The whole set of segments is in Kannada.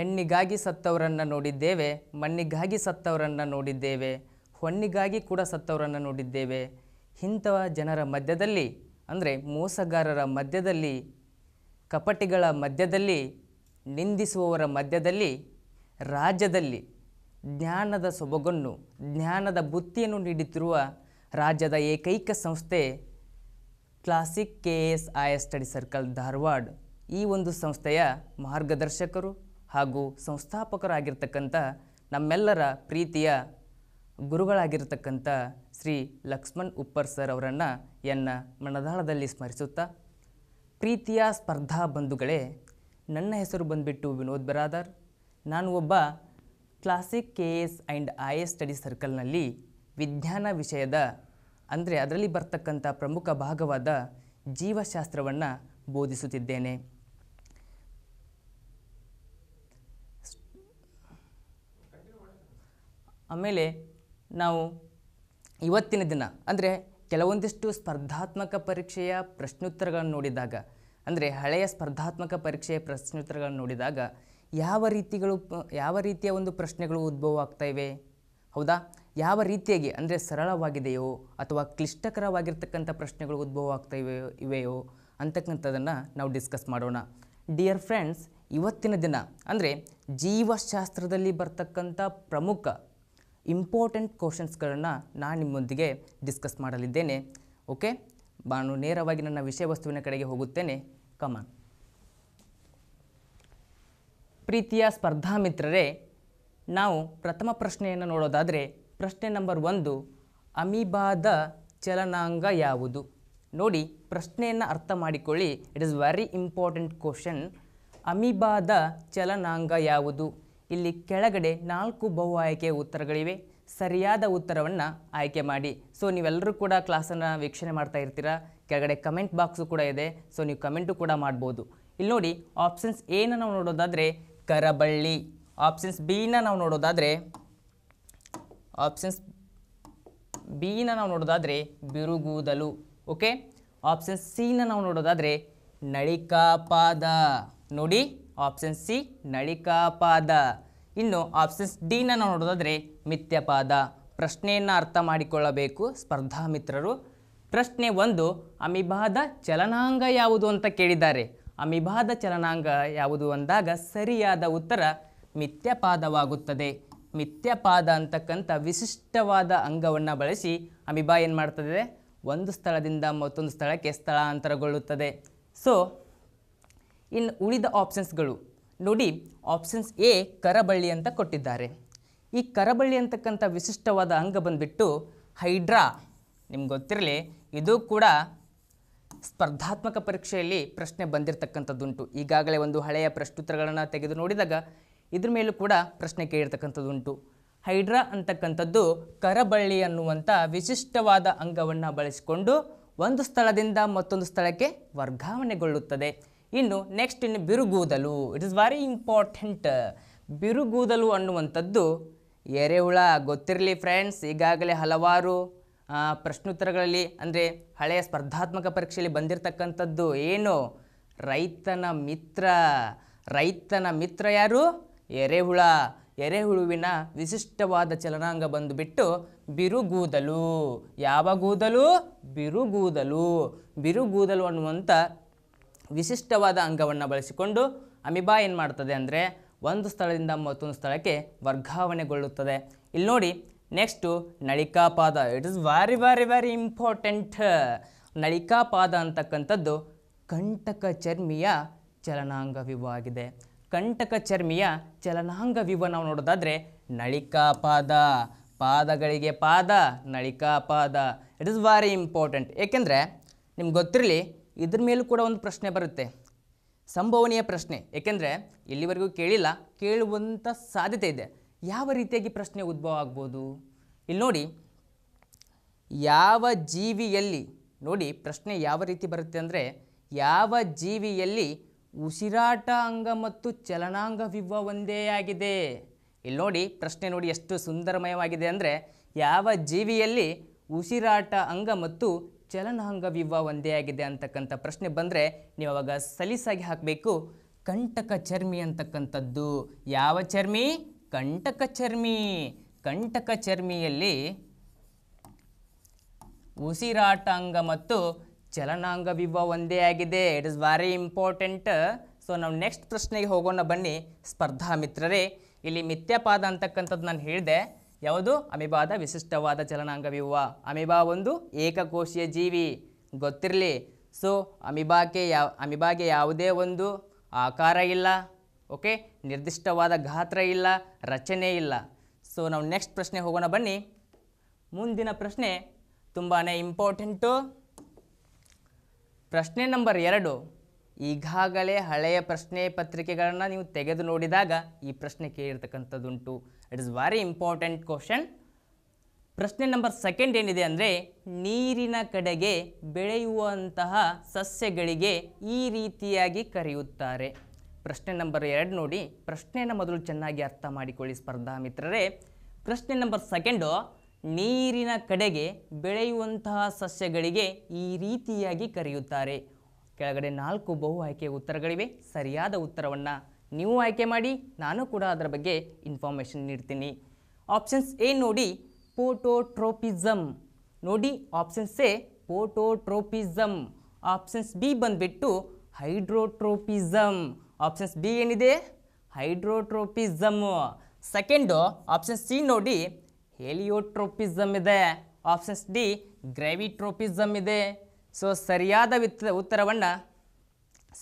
ಹೆಣ್ಣಿಗಾಗಿ ಸತ್ತವರನ್ನು ನೋಡಿದ್ದೇವೆ ಮಣ್ಣಿಗಾಗಿ ಸತ್ತವರನ್ನು ನೋಡಿದ್ದೇವೆ ಹೊಣ್ಣಿಗಾಗಿ ಕೂಡ ಸತ್ತವರನ್ನು ನೋಡಿದ್ದೇವೆ ಇಂಥವ ಜನರ ಮಧ್ಯದಲ್ಲಿ ಅಂದರೆ ಮೋಸಗಾರರ ಮಧ್ಯದಲ್ಲಿ ಕಪಟಿಗಳ ಮಧ್ಯದಲ್ಲಿ ನಿಂದಿಸುವವರ ಮಧ್ಯದಲ್ಲಿ ರಾಜ್ಯದಲ್ಲಿ ಜ್ಞಾನದ ಸೊಬಗನ್ನು ಜ್ಞಾನದ ಬುತ್ತಿಯನ್ನು ನೀಡುತ್ತಿರುವ ರಾಜ್ಯದ ಏಕೈಕ ಸಂಸ್ಥೆ classic K S I study circle Dharwad ಈ ಒಂದು ಸಂಸ್ಥೆಯ ಮಾರ್ಗದರ್ಶಕರು ಹಾಗೂ ಸಂಸ್ಥಾಪಕರಾಗಿರ್ತಕ್ಕಂಥ ನಮ್ಮೆಲ್ಲರ ಪ್ರೀತಿಯ ಗುರುಗಳಾಗಿರ್ತಕ್ಕಂಥ ಶ್ರೀ ಲಕ್ಷ್ಮಣ್ ಉಪ್ಪರ್ ಸರ್ ಅವರನ್ನು ಎನ್ನ ಮನದಾಳದಲ್ಲಿ ಸ್ಮರಿಸುತ್ತಾ ಪ್ರೀತಿಯ ಸ್ಪರ್ಧಾ ಬಂಧುಗಳೇ ನನ್ನ ಹೆಸರು ಬಂದುಬಿಟ್ಟು ವಿನೋದ್ ಬರಾದರ್ ನಾನು ಒಬ್ಬ classic K S and I S study ಸರ್ಕಲ್ನಲ್ಲಿ ವಿಜ್ಞಾನ ವಿಷಯದ ಅಂದರೆ ಅದರಲ್ಲಿ ಬರ್ತಕ್ಕಂಥ ಪ್ರಮುಖ ಭಾಗವಾದ ಜೀವಶಾಸ್ತ್ರವನ್ನು ಬೋಧಿಸುತ್ತಿದ್ದೇನೆ ಆಮೇಲೆ ನಾವು ಇವತ್ತಿನ ದಿನ ಅಂದರೆ ಕೆಲವೊಂದಿಷ್ಟು ಸ್ಪರ್ಧಾತ್ಮಕ ಪರೀಕ್ಷೆಯ ಪ್ರಶ್ನೋತ್ತರಗಳನ್ನು ನೋಡಿದಾಗ ಅಂದರೆ ಹಳೆಯ ಸ್ಪರ್ಧಾತ್ಮಕ ಪರೀಕ್ಷೆಯ ಪ್ರಶ್ನೋತ್ತರಗಳನ್ನು ನೋಡಿದಾಗ ಯಾವ ರೀತಿಗಳು ಯಾವ ರೀತಿಯ ಒಂದು ಪ್ರಶ್ನೆಗಳು ಉದ್ಭವ ಆಗ್ತಾಯಿವೆ ಹೌದಾ ಯಾವ ರೀತಿಯಾಗಿ ಅಂದರೆ ಸರಳವಾಗಿದೆಯೋ ಅಥವಾ ಕ್ಲಿಷ್ಟಕರವಾಗಿರ್ತಕ್ಕಂಥ ಪ್ರಶ್ನೆಗಳು ಉದ್ಭವ ಆಗ್ತಾ ಇವೆಯೋ ಇವೆಯೋ ಅಂತಕ್ಕಂಥದ್ದನ್ನು ನಾವು ಡಿಸ್ಕಸ್ ಮಾಡೋಣ ಡಿಯರ್ ಫ್ರೆಂಡ್ಸ್ ಇವತ್ತಿನ ದಿನ ಅಂದರೆ ಜೀವಶಾಸ್ತ್ರದಲ್ಲಿ ಬರ್ತಕ್ಕಂಥ ಪ್ರಮುಖ ಇಂಪಾರ್ಟೆಂಟ್ ಕ್ವಶನ್ಸ್ಗಳನ್ನು ನಾನು ನಿಮ್ಮೊಂದಿಗೆ ಡಿಸ್ಕಸ್ ಮಾಡಲಿದ್ದೇನೆ ಓಕೆ ನಾನು ನೇರವಾಗಿ ನನ್ನ ವಿಷಯ ವಸ್ತುವಿನ ಕಡೆಗೆ ಹೋಗುತ್ತೇನೆ ಕಮನ್ ಪ್ರೀತಿಯ ಸ್ಪರ್ಧಾ ಮಿತ್ರರೇ ನಾವು ಪ್ರಥಮ ಪ್ರಶ್ನೆಯನ್ನು ನೋಡೋದಾದರೆ ಪ್ರಶ್ನೆ ನಂಬರ್ ಒಂದು ಅಮೀಬಾದ ಚಲನಾಂಗ ಯಾವುದು ನೋಡಿ ಪ್ರಶ್ನೆಯನ್ನು ಅರ್ಥ ಮಾಡಿಕೊಳ್ಳಿ it is very important question ಅಮೀಬಾದ ಚಲನಾಂಗ ಯಾವುದು ಇಲ್ಲಿ ಕೆಳಗಡೆ ನಾಲ್ಕು ಬಹು ಆಯ್ಕೆ ಉತ್ತರಗಳಿವೆ ಸರಿಯಾದ ಉತ್ತರವನ್ನು ಆಯ್ಕೆ ಮಾಡಿ ಸೊ ನೀವೆಲ್ಲರೂ ಕೂಡ ಕ್ಲಾಸನ್ನು ವೀಕ್ಷಣೆ ಮಾಡ್ತಾ ಇರ್ತೀರಾ ಕೆಳಗಡೆ ಕಮೆಂಟ್ ಬಾಕ್ಸು ಕೂಡ ಇದೆ ಸೊ ನೀವು ಕಮೆಂಟು ಕೂಡ ಮಾಡ್ಬೋದು ಇಲ್ಲಿ ನೋಡಿ ಆಪ್ಷನ್ಸ್ ಎನ ನಾವು ನೋಡೋದಾದರೆ ಕರಬಳ್ಳಿ ಆಪ್ಷನ್ಸ್ ಬಿನ ನಾವು ನೋಡೋದಾದರೆ ಆಪ್ಷನ್ಸ್ ಬಿನ ನಾವು ನೋಡೋದಾದರೆ ಬಿರುಗೂದಲು ಓಕೆ ಆಪ್ಷನ್ಸ್ ಸಿನ ನಾವು ನೋಡೋದಾದರೆ ನಳಿಕಾಪಾದ ನೋಡಿ ಆಪ್ಷನ್ ಸಿ ನಳಿಕಾಪಾದ ಇನ್ನು ಆಪ್ಷನ್ಸ್ ಡಿನ ನಾವು ನೋಡೋದಾದರೆ ಮಿಥ್ಯಪಾದ ಪ್ರಶ್ನೆಯನ್ನು ಅರ್ಥ ಮಾಡಿಕೊಳ್ಳಬೇಕು ಸ್ಪರ್ಧಾ ಮಿತ್ರರು ಪ್ರಶ್ನೆ ಒಂದು ಅಮಿಬಾದ ಚಲನಾಂಗ ಯಾವುದು ಅಂತ ಕೇಳಿದ್ದಾರೆ ಅಮಿಬಾದ ಚಲನಾಂಗ ಯಾವುದು ಅಂದಾಗ ಸರಿಯಾದ ಉತ್ತರ ಮಿಥ್ಯಪಾದವಾಗುತ್ತದೆ ಮಿಥ್ಯಪಾದ ಅಂತಕ್ಕಂಥ ವಿಶಿಷ್ಟವಾದ ಅಂಗವನ್ನು ಬಳಸಿ ಅಮಿಬಾ ಏನು ಮಾಡ್ತದೆ ಒಂದು ಸ್ಥಳದಿಂದ ಮತ್ತೊಂದು ಸ್ಥಳಕ್ಕೆ ಸ್ಥಳಾಂತರಗೊಳ್ಳುತ್ತದೆ ಸೊ ಇನ್ನು ಉಳಿದ ಆಪ್ಷನ್ಸ್ಗಳು ನೋಡಿ ಆಪ್ಷನ್ಸ್ ಎ ಕರಬಳ್ಳಿ ಅಂತ ಕೊಟ್ಟಿದ್ದಾರೆ ಈ ಕರಬಳ್ಳಿ ಅಂತಕ್ಕಂಥ ವಿಶಿಷ್ಟವಾದ ಅಂಗ ಬಂದುಬಿಟ್ಟು ಹೈಡ್ರಾ ನಿಮ್ಗೆ ಗೊತ್ತಿರಲಿ ಇದು ಕೂಡ ಸ್ಪರ್ಧಾತ್ಮಕ ಪರೀಕ್ಷೆಯಲ್ಲಿ ಪ್ರಶ್ನೆ ಬಂದಿರತಕ್ಕಂಥದ್ದುಂಟು ಈಗಾಗಲೇ ಒಂದು ಹಳೆಯ ಪ್ರಶ್ನೋತ್ತರಗಳನ್ನು ತೆಗೆದು ನೋಡಿದಾಗ ಇದ್ರ ಮೇಲೂ ಕೂಡ ಪ್ರಶ್ನೆ ಕೇಳಿರ್ತಕ್ಕಂಥದ್ದುಂಟು ಹೈಡ್ರಾ ಅಂತಕ್ಕಂಥದ್ದು ಕರಬಳ್ಳಿ ಅನ್ನುವಂಥ ವಿಶಿಷ್ಟವಾದ ಅಂಗವನ್ನು ಬಳಸಿಕೊಂಡು ಒಂದು ಸ್ಥಳದಿಂದ ಮತ್ತೊಂದು ಸ್ಥಳಕ್ಕೆ ವರ್ಗಾವಣೆಗೊಳ್ಳುತ್ತದೆ ಇನ್ನು ನೆಕ್ಸ್ಟ್ ಇನ್ನು ಬಿರುಗೂದಲು ಇಟ್ ಇಸ್ ವೆರಿ ಇಂಪಾರ್ಟೆಂಟ್ ಬಿರುಗೂದಲು ಅನ್ನುವಂಥದ್ದು ಎರೆಹುಳ ಗೊತ್ತಿರಲಿ ಫ್ರೆಂಡ್ಸ್ ಈಗಾಗಲೇ ಹಲವಾರು ಪ್ರಶ್ನೋತ್ತರಗಳಲ್ಲಿ ಅಂದರೆ ಹಳೆಯ ಸ್ಪರ್ಧಾತ್ಮಕ ಪರೀಕ್ಷೆಯಲ್ಲಿ ಬಂದಿರತಕ್ಕಂಥದ್ದು ಏನು ರೈತನ ಮಿತ್ರ ರೈತನ ಮಿತ್ರ ಯಾರು ಎರೆಹುಳ ಎರೆಹುಳುವಿನ ವಿಶಿಷ್ಟವಾದ ಚಲನಾಂಗ ಬಂದುಬಿಟ್ಟು ಬಿರುಗೂದಲು ಯಾವ ಗೂದಲು ಬಿರುಗೂದಲು ಬಿರುಗೂದಲು ಅನ್ನುವಂಥ ವಿಶಿಷ್ಟವಾದ ಅಂಗವನ್ನು ಬಳಸಿಕೊಂಡು ಅಮಿಬಾ ಏನು ಮಾಡ್ತದೆ ಅಂದರೆ ಒಂದು ಸ್ಥಳದಿಂದ ಮತ್ತೊಂದು ಸ್ಥಳಕ್ಕೆ ವರ್ಗಾವಣೆಗೊಳ್ಳುತ್ತದೆ ಇಲ್ಲಿ ನೋಡಿ ನೆಕ್ಸ್ಟು ನಳಿಕಾಪಾದ it is very very very important ನಳಿಕಾಪಾದ ಅಂತಕ್ಕಂಥದ್ದು ಕಂಟಕ ಚರ್ಮಿಯ ಆಗಿದೆ ಕಂಟಕ ಚರ್ಮಿಯ ಚಲನಾಂಗವಿವ ನಾವು ನೋಡೋದಾದರೆ ನಳಿಕಾಪಾದ ಪಾದಗಳಿಗೆ ಪಾದ ನಳಿಕಾಪಾದ ಇಟ್ ಇಸ್ ವೆರಿ ಇಂಪಾರ್ಟೆಂಟ್ ಏಕೆಂದರೆ ನಿಮ್ಗೆ ಗೊತ್ತಿರಲಿ ಇದ್ರ ಮೇಲೂ ಕೂಡ ಒಂದು ಪ್ರಶ್ನೆ ಬರುತ್ತೆ ಸಂಭವನೀಯ ಪ್ರಶ್ನೆ ಏಕೆಂದರೆ ಇಲ್ಲಿವರೆಗೂ ಕೇಳಿಲ್ಲ ಕೇಳುವಂಥ ಸಾಧ್ಯತೆ ಇದೆ ಯಾವ ರೀತಿಯಾಗಿ ಪ್ರಶ್ನೆ ಉದ್ಭವ ಆಗ್ಬೋದು ಇಲ್ಲಿ ನೋಡಿ ಯಾವ ಜೀವಿಯಲ್ಲಿ ನೋಡಿ ಪ್ರಶ್ನೆ ಯಾವ ರೀತಿ ಬರುತ್ತೆ ಅಂದರೆ ಯಾವ ಜೀವಿಯಲ್ಲಿ ಉಸಿರಾಟ ಅಂಗ ಮತ್ತು ಚಲನಾಂಗ ವಿವ್ವ ಒಂದೇ ಆಗಿದೆ ಇಲ್ಲಿ ನೋಡಿ ಪ್ರಶ್ನೆ ನೋಡಿ ಎಷ್ಟು ಸುಂದರಮಯವಾಗಿದೆ ಅಂದರೆ ಯಾವ ಜೀವಿಯಲ್ಲಿ ಉಸಿರಾಟ ಅಂಗ ಮತ್ತು ವಿವ ಒಂದೇ ಆಗಿದೆ ಅಂತಕ್ಕಂಥ ಪ್ರಶ್ನೆ ಬಂದರೆ ನೀವು ಅವಾಗ ಸಲೀಸಾಗಿ ಹಾಕಬೇಕು ಕಂಟಕ ಚರ್ಮಿ ಅಂತಕ್ಕಂಥದ್ದು ಯಾವ ಚರ್ಮಿ ಕಂಟಕ ಚರ್ಮಿ ಕಂಟಕ ಚರ್ಮಿಯಲ್ಲಿ ಉಸಿರಾಟಾಂಗ ಮತ್ತು ಚಲನಾಂಗ ಚಲನಾಂಗವಿವ ಒಂದೇ ಆಗಿದೆ it is very important so ನಾವು ನೆಕ್ಸ್ಟ್ ಪ್ರಶ್ನೆಗೆ ಹೋಗೋಣ ಬನ್ನಿ ಸ್ಪರ್ಧಾ ಮಿತ್ರರೇ ಇಲ್ಲಿ ಮಿಥ್ಯಪಾದ ಅಂತಕ್ಕಂಥದ್ದು ನಾನು ಹೇಳಿದೆ ಯಾವುದು ಅಮಿಬಾದ ವಿಶಿಷ್ಟವಾದ ಚಲನಾಂಗ ಅಮಿಬಾ ಒಂದು ಏಕಕೋಶೀಯ ಜೀವಿ ಗೊತ್ತಿರಲಿ ಸೊ ಅಮಿಬಾಕ್ಕೆ ಯಾವ ಅಮಿಬಾಗೆ ಯಾವುದೇ ಒಂದು ಆಕಾರ ಇಲ್ಲ ಓಕೆ ನಿರ್ದಿಷ್ಟವಾದ ಗಾತ್ರ ಇಲ್ಲ ರಚನೆ ಇಲ್ಲ ಸೊ ನಾವು ನೆಕ್ಸ್ಟ್ ಪ್ರಶ್ನೆ ಹೋಗೋಣ ಬನ್ನಿ ಮುಂದಿನ ಪ್ರಶ್ನೆ ತುಂಬಾ ಇಂಪಾರ್ಟೆಂಟು ಪ್ರಶ್ನೆ ನಂಬರ್ ಎರಡು ಈಗಾಗಲೇ ಹಳೆಯ ಪ್ರಶ್ನೆ ಪತ್ರಿಕೆಗಳನ್ನು ನೀವು ತೆಗೆದು ನೋಡಿದಾಗ ಈ ಪ್ರಶ್ನೆ ಕೇಳಿರ್ತಕ್ಕಂಥದ್ದುಂಟು it is very important question ಪ್ರಶ್ನೆ ನಂಬರ್ ಸೆಕೆಂಡ್ ಏನಿದೆ ಅಂದರೆ ನೀರಿನ ಕಡೆಗೆ ಬೆಳೆಯುವಂತಹ ಸಸ್ಯಗಳಿಗೆ ಈ ರೀತಿಯಾಗಿ ಕರೆಯುತ್ತಾರೆ ಪ್ರಶ್ನೆ ನಂಬರ್ ಎರಡು ನೋಡಿ ಪ್ರಶ್ನೆಯನ್ನು ಮೊದಲು ಚೆನ್ನಾಗಿ ಅರ್ಥ ಮಾಡಿಕೊಳ್ಳಿ ಸ್ಪರ್ಧಾ ಮಿತ್ರರೇ ಪ್ರಶ್ನೆ ನಂಬರ್ ಸೆಕೆಂಡು ನೀರಿನ ಕಡೆಗೆ ಬೆಳೆಯುವಂತಹ ಸಸ್ಯಗಳಿಗೆ ಈ ರೀತಿಯಾಗಿ ಕರೆಯುತ್ತಾರೆ ಕೆಳಗಡೆ ನಾಲ್ಕು ಬಹು ಆಯ್ಕೆಯ ಉತ್ತರಗಳಿವೆ ಸರಿಯಾದ ಉತ್ತರವನ್ನು ನೀವು ಆಯ್ಕೆ ಮಾಡಿ ನಾನು ಕೂಡ ಅದರ ಬಗ್ಗೆ ಇನ್ಫಾರ್ಮೇಷನ್ ನೀಡ್ತೀನಿ ಆಪ್ಷನ್ಸ್ ಎ ನೋಡಿ ಪೋಟೋಟ್ರೋಪಿಸಮ್ ನೋಡಿ options A phototropism options B ಬಂದುಬಿಟ್ಟು ಹೈಡ್ರೋಟ್ರೋಪಿಸಮ್ ಆಪ್ಷನ್ಸ್ ಬಿ ಏನಿದೆ ಹೈಡ್ರೋಟ್ರೋಪಿಸಮ್ ಸೆಕೆಂಡು ಆಪ್ಷನ್ ಸಿ ನೋಡಿ ಹೇಲಿಯೋಟ್ರೋಪಿಸಮ್ ಇದೆ ಆಪ್ಷನ್ಸ್ ಡಿ ಗ್ರಾವಿಟ್ರೋಪಿಸಮ್ ಇದೆ ಸೊ ಸರಿಯಾದ ವಿತ್ ಉತ್ತರವನ್ನು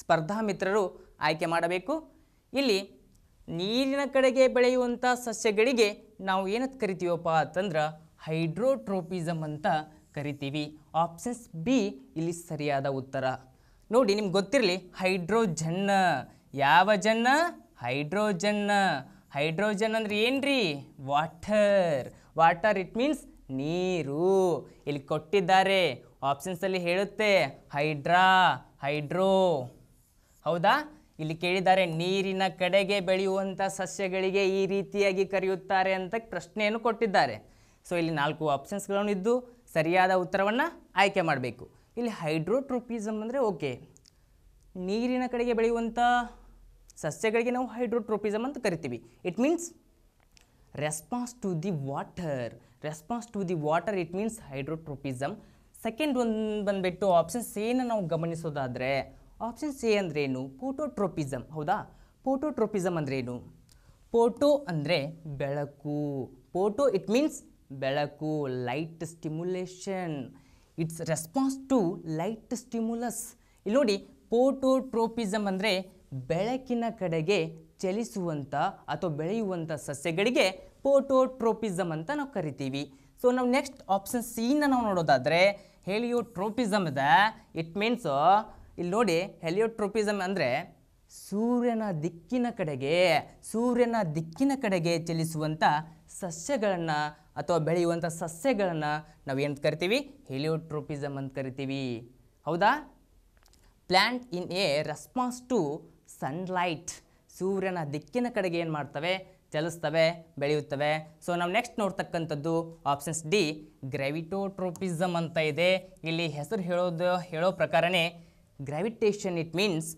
ಸ್ಪರ್ಧಾ ಮಿತ್ರರು ಆಯ್ಕೆ ಮಾಡಬೇಕು ಇಲ್ಲಿ ನೀರಿನ ಕಡೆಗೆ ಬೆಳೆಯುವಂಥ ಸಸ್ಯಗಳಿಗೆ ನಾವು ಏನಂತ ಕರಿತೀವಪ್ಪ ಅಂತಂದ್ರೆ ಹೈಡ್ರೋಟ್ರೋಪಿಸಮ್ ಅಂತ ಕರಿತೀವಿ ಆಪ್ಷನ್ಸ್ ಬಿ ಇಲ್ಲಿ ಸರಿಯಾದ ಉತ್ತರ ನೋಡಿ ನಿಮ್ಗೆ ಗೊತ್ತಿರಲಿ ಹೈಡ್ರೋಜನ್ ಯಾವ ಜನ್ನ ಹೈಡ್ರೋಜನ್ ಹೈಡ್ರೋಜನ್ ಅಂದ್ರೆ ಏನ್ರಿ ವಾಟರ್ ವಾಟರ್ ಇಟ್ ಮೀನ್ಸ್ ನೀರು ಇಲ್ಲಿ ಕೊಟ್ಟಿದ್ದಾರೆ ಆಪ್ಷನ್ಸಲ್ಲಿ ಹೇಳುತ್ತೆ ಹೈಡ್ರಾ ಹೈಡ್ರೋ ಹೌದಾ ಇಲ್ಲಿ ಕೇಳಿದ್ದಾರೆ ನೀರಿನ ಕಡೆಗೆ ಬೆಳೆಯುವಂಥ ಸಸ್ಯಗಳಿಗೆ ಈ ರೀತಿಯಾಗಿ ಕರೆಯುತ್ತಾರೆ ಅಂತ ಪ್ರಶ್ನೆಯನ್ನು ಕೊಟ್ಟಿದ್ದಾರೆ ಸೊ ಇಲ್ಲಿ ನಾಲ್ಕು ಆಪ್ಷನ್ಸ್ಗಳನ್ನು ಇದ್ದು ಸರಿಯಾದ ಉತ್ತರವನ್ನು ಆಯ್ಕೆ ಮಾಡಬೇಕು ಇಲ್ಲಿ ಹೈಡ್ರೋಟ್ರೋಪಿಸಮ್ ಅಂದರೆ ಓಕೆ ನೀರಿನ ಕಡೆಗೆ ಬೆಳೆಯುವಂಥ ಸಸ್ಯಗಳಿಗೆ ನಾವು ಹೈಡ್ರೋಟ್ರೋಪಿಸಮ್ ಅಂತ ಕರಿತೀವಿ it means response to the water response to the water it means hydrotropism second ಒಂದು ಬಂದುಬಿಟ್ಟು ಆಪ್ಷನ್ಸ್ ಏನು ನಾವು ಗಮನಿಸೋದಾದರೆ ಆಪ್ಷನ್ ಸಿ ಅಂದ್ರೇನು ಫೋಟೋಟ್ರೋಪಿಸಮ್ ಹೌದಾ ಫೋಟೋಟ್ರೋಪಿಸಮ್ ಅಂದ್ರೇನು ಫೋಟೋ ಅಂದರೆ ಬೆಳಕು ಪೋಟೋ ಇಟ್ ಮೀನ್ಸ್ ಬೆಳಕು light stimulation it's response to light stimulus ಇಲ್ಲಿ ನೋಡಿ ಫೋಟೋಟ್ರೋಪಿಸಮ್ ಅಂದರೆ ಬೆಳಕಿನ ಕಡೆಗೆ ಚಲಿಸುವಂಥ ಅಥವಾ ಬೆಳೆಯುವಂಥ ಸಸ್ಯಗಳಿಗೆ ಫೋಟೋಟ್ರೋಪಿಸಮ್ ಅಂತ ನಾವು ಕರಿತೀವಿ ಸೊ ನಾವು ನೆಕ್ಸ್ಟ್ ಆಪ್ಷನ್ ಸಿನ ನಾವು ನೋಡೋದಾದರೆ ಹೇಳಿಯೋ ಟ್ರೋಪಿಸಮ್ ಇದೆ ಇಟ್ ಮೀನ್ಸ್ ಇಲ್ಲಿ ನೋಡಿ ಹೆಲಿಯೋಟ್ರೋಪಿಸಮ್ ಅಂದರೆ ಸೂರ್ಯನ ದಿಕ್ಕಿನ ಕಡೆಗೆ ಸೂರ್ಯನ ದಿಕ್ಕಿನ ಕಡೆಗೆ ಚಲಿಸುವಂಥ ಸಸ್ಯಗಳನ್ನು ಅಥವಾ ಬೆಳೆಯುವಂಥ ಸಸ್ಯಗಳನ್ನು ನಾವೇನು ಕರಿತೀವಿ ಹೆಲಿಯೋಟ್ರೋಪಿಸಮ್ ಅಂತ ಕರಿತೀವಿ ಹೌದಾ plant in a response to sunlight ಸೂರ್ಯನ ದಿಕ್ಕಿನ ಕಡೆಗೆ ಏನು ಮಾಡ್ತವೆ ಚಲಿಸ್ತವೆ ಬೆಳೆಯುತ್ತವೆ ಸೊ ನಾವು ನೆಕ್ಸ್ಟ್ ನೋಡ್ತಕ್ಕಂಥದ್ದು ಆಪ್ಷನ್ಸ್ ಡಿ ಗ್ರೆವಿಟೋಟ್ರೋಪಿಸಮ್ ಅಂತ ಇದೆ ಇಲ್ಲಿ ಹೆಸರು ಹೇಳೋದು ಹೇಳೋ ಪ್ರಕಾರನೇ ಗ್ರಾವಿಟೇಷನ್ ಇಟ್ ಮೀನ್ಸ್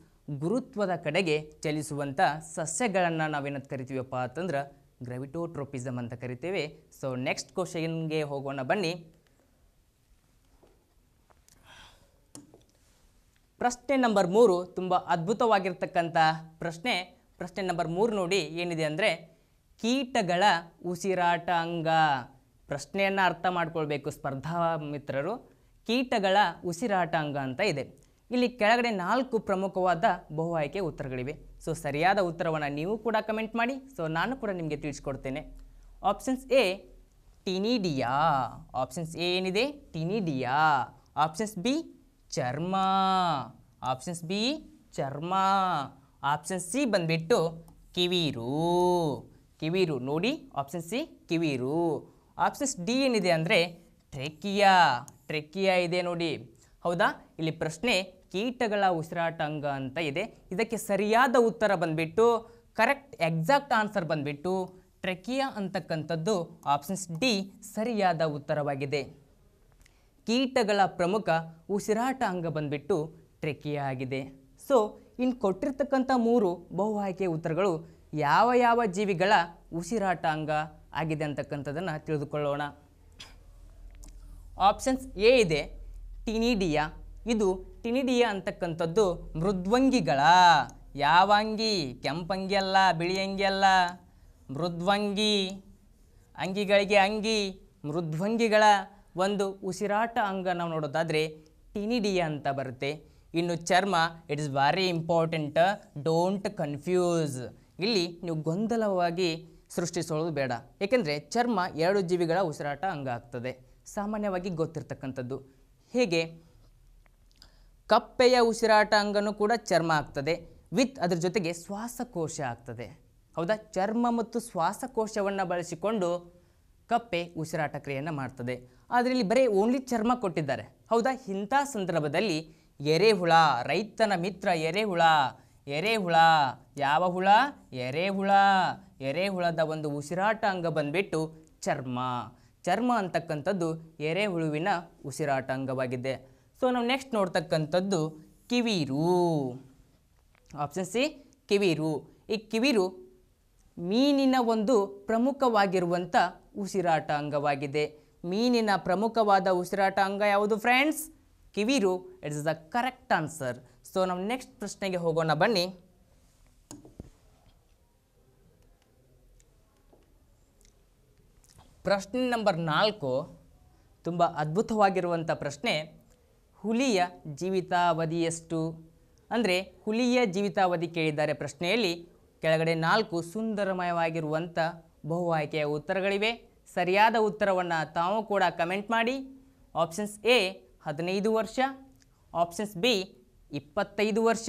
ಗುರುತ್ವದ ಕಡೆಗೆ ಚಲಿಸುವಂಥ ಸಸ್ಯಗಳನ್ನು ನಾವೇನಂತ ಕರಿತೀವಪ್ಪ ಅಂತಂದ್ರೆ ಗ್ರಾವಿಟೋಟ್ರೋಪಿಸಮ್ ಅಂತ ಕರಿತೇವೆ ಸೊ ನೆಕ್ಸ್ಟ್ ಕ್ವಶನ್ಗೆ ಹೋಗೋಣ ಬನ್ನಿ ಪ್ರಶ್ನೆ ನಂಬರ್ ಮೂರು ತುಂಬ ಅದ್ಭುತವಾಗಿರ್ತಕ್ಕಂಥ ಪ್ರಶ್ನೆ ಪ್ರಶ್ನೆ ನಂಬರ್ ಮೂರು ನೋಡಿ ಏನಿದೆ ಅಂದರೆ ಕೀಟಗಳ ಉಸಿರಾಟ ಅಂಗ ಪ್ರಶ್ನೆಯನ್ನು ಅರ್ಥ ಮಾಡ್ಕೊಳ್ಬೇಕು ಸ್ಪರ್ಧಾ ಮಿತ್ರರು ಕೀಟಗಳ ಉಸಿರಾಟ ಅಂಗ ಅಂತ ಇದೆ ಇಲ್ಲಿ ಕೆಳಗಡೆ ನಾಲ್ಕು ಪ್ರಮುಖವಾದ ಬಹು ಆಯ್ಕೆ ಉತ್ತರಗಳಿವೆ ಸೊ ಸರಿಯಾದ ಉತ್ತರವನ್ನು ನೀವು ಕೂಡ ಕಮೆಂಟ್ ಮಾಡಿ ಸೊ ನಾನು ಕೂಡ ನಿಮಗೆ ತಿಳಿಸ್ಕೊಡ್ತೇನೆ options A taenidia options A ಏನಿದೆ ಟಿನಿಡಿಯಾ ಆಪ್ಷನ್ಸ್ ಬಿ ಚರ್ಮ ಆಪ್ಷನ್ಸ್ ಬಿ ಚರ್ಮ ಆಪ್ಷನ್ ಸಿ ಬಂದುಬಿಟ್ಟು ಕಿವಿರು ಕಿವಿರು ನೋಡಿ ಆಪ್ಷನ್ ಸಿ ಕಿವಿರು ಆಪ್ಷನ್ಸ್ ಡಿ ಏನಿದೆ ಅಂದರೆ ಟ್ರೆಕಿಯಾ ಟ್ರೆಕಿಯಾ ಇದೆ ನೋಡಿ ಹೌದಾ ಇಲ್ಲಿ ಪ್ರಶ್ನೆ ಕೀಟಗಳ ಅಂಗ ಅಂತ ಇದೆ ಇದಕ್ಕೆ ಸರಿಯಾದ ಉತ್ತರ ಬಂದ್ಬಿಟ್ಟು ಕರೆಕ್ಟ್ ಎಕ್ಸಾಕ್ಟ್ ಆನ್ಸರ್ ಬಂದ್ಬಿಟ್ಟು ಟ್ರೆಕಿಯಾ ಅಂತಕ್ಕಂಥದ್ದು ಆಪ್ಷನ್ಸ್ ಡಿ ಸರಿಯಾದ ಉತ್ತರವಾಗಿದೆ ಕೀಟಗಳ ಪ್ರಮುಖ ಉಸಿರಾಟ ಅಂಗ ಬಂದ್ಬಿಟ್ಟು ಟ್ರೆಕಿಯಾ ಆಗಿದೆ ಸೊ ಇನ್ನು ಕೊಟ್ಟಿರ್ತಕ್ಕಂಥ ಮೂರು ಬಹು ಆಯ್ಕೆ ಉತ್ತರಗಳು ಯಾವ ಯಾವ ಜೀವಿಗಳ ಉಸಿರಾಟ ಅಂಗ ಆಗಿದೆ ಅಂತಕ್ಕಂಥದ್ದನ್ನು ತಿಳಿದುಕೊಳ್ಳೋಣ ಆಪ್ಷನ್ಸ್ ಎ ಇದೆ ಟಿನಿಡಿಯಾ ಇದು ಟಿನಿಡಿಯ ಅಂತಕ್ಕಂಥದ್ದು ಮೃದ್ವಂಗಿಗಳ ಅಂಗಿ ಕೆಂಪಂಗಿ ಅಲ್ಲ ಬಿಳಿ ಅಂಗಿ ಅಲ್ಲ ಮೃದ್ವಂಗಿ ಅಂಗಿಗಳಿಗೆ ಅಂಗಿ ಮೃದ್ವಂಗಿಗಳ ಒಂದು ಉಸಿರಾಟ ಅಂಗ ನಾವು ನೋಡೋದಾದರೆ ಟಿನಿಡಿಯ ಅಂತ ಬರುತ್ತೆ ಇನ್ನು ಚರ್ಮ it's very important don't confuse ಇಲ್ಲಿ ನೀವು ಗೊಂದಲವಾಗಿ ಸೃಷ್ಟಿಸೋದು ಬೇಡ ಏಕೆಂದರೆ ಚರ್ಮ ಎರಡು ಜೀವಿಗಳ ಉಸಿರಾಟ ಅಂಗ ಆಗ್ತದೆ ಸಾಮಾನ್ಯವಾಗಿ ಗೊತ್ತಿರ್ತಕ್ಕಂಥದ್ದು ಹೇಗೆ ಕಪ್ಪೆಯ ಉಸಿರಾಟ ಅಂಗನೂ ಕೂಡ ಚರ್ಮ ಆಗ್ತದೆ ವಿತ್ ಅದರ ಜೊತೆಗೆ ಶ್ವಾಸಕೋಶ ಆಗ್ತದೆ ಹೌದಾ ಚರ್ಮ ಮತ್ತು ಶ್ವಾಸಕೋಶವನ್ನು ಬಳಸಿಕೊಂಡು ಕಪ್ಪೆ ಉಸಿರಾಟ ಕ್ರಿಯೆಯನ್ನು ಮಾಡ್ತದೆ ಆದರೆ ಇಲ್ಲಿ ಬರೀ ಓನ್ಲಿ ಚರ್ಮ ಕೊಟ್ಟಿದ್ದಾರೆ ಹೌದಾ ಇಂಥ ಸಂದರ್ಭದಲ್ಲಿ ಎರೆಹುಳ ರೈತನ ಮಿತ್ರ ಎರೆಹುಳ ಎರೆಹುಳ ಯಾವ ಹುಳ ಎರೆಹುಳ ಎರೆಹುಳದ ಒಂದು ಉಸಿರಾಟ ಅಂಗ ಬಂದುಬಿಟ್ಟು ಚರ್ಮ ಚರ್ಮ ಅಂತಕ್ಕಂಥದ್ದು ಎರೆಹುಳುವಿನ ಉಸಿರಾಟ ಅಂಗವಾಗಿದೆ ಸೊ ನಾವು ನೆಕ್ಸ್ಟ್ ನೋಡ್ತಕ್ಕಂಥದ್ದು ಕಿವಿರು ಆಪ್ಷನ್ ಸಿ ಕಿವಿರು ಈ ಕಿವಿರು ಮೀನಿನ ಒಂದು ಪ್ರಮುಖವಾಗಿರುವಂಥ ಉಸಿರಾಟ ಅಂಗವಾಗಿದೆ ಮೀನಿನ ಪ್ರಮುಖವಾದ ಉಸಿರಾಟ ಅಂಗ ಯಾವುದು ಫ್ರೆಂಡ್ಸ್ ಕಿವಿರು it's the correct answer so ನಾವು ನೆಕ್ಸ್ಟ್ ಪ್ರಶ್ನೆಗೆ ಹೋಗೋಣ ಬನ್ನಿ ಪ್ರಶ್ನೆ ನಂಬರ್ ನಾಲ್ಕು ತುಂಬ ಅದ್ಭುತವಾಗಿರುವಂಥ ಪ್ರಶ್ನೆ ಹುಲಿಯ ಜೀವಿತಾವಧಿ ಎಷ್ಟು ಅಂದರೆ ಹುಲಿಯ ಜೀವಿತಾವಧಿ ಕೇಳಿದ್ದಾರೆ ಪ್ರಶ್ನೆಯಲ್ಲಿ ಕೆಳಗಡೆ ನಾಲ್ಕು ಸುಂದರಮಯವಾಗಿರುವಂಥ ಬಹು ಆಯ್ಕೆಯ ಉತ್ತರಗಳಿವೆ ಸರಿಯಾದ ಉತ್ತರವನ್ನು ತಾವು ಕೂಡ ಕಮೆಂಟ್ ಮಾಡಿ ಆಪ್ಷನ್ಸ್ ಎ ಹದಿನೈದು ವರ್ಷ ಆಪ್ಷನ್ಸ್ ಬಿ ಇಪ್ಪತ್ತೈದು ವರ್ಷ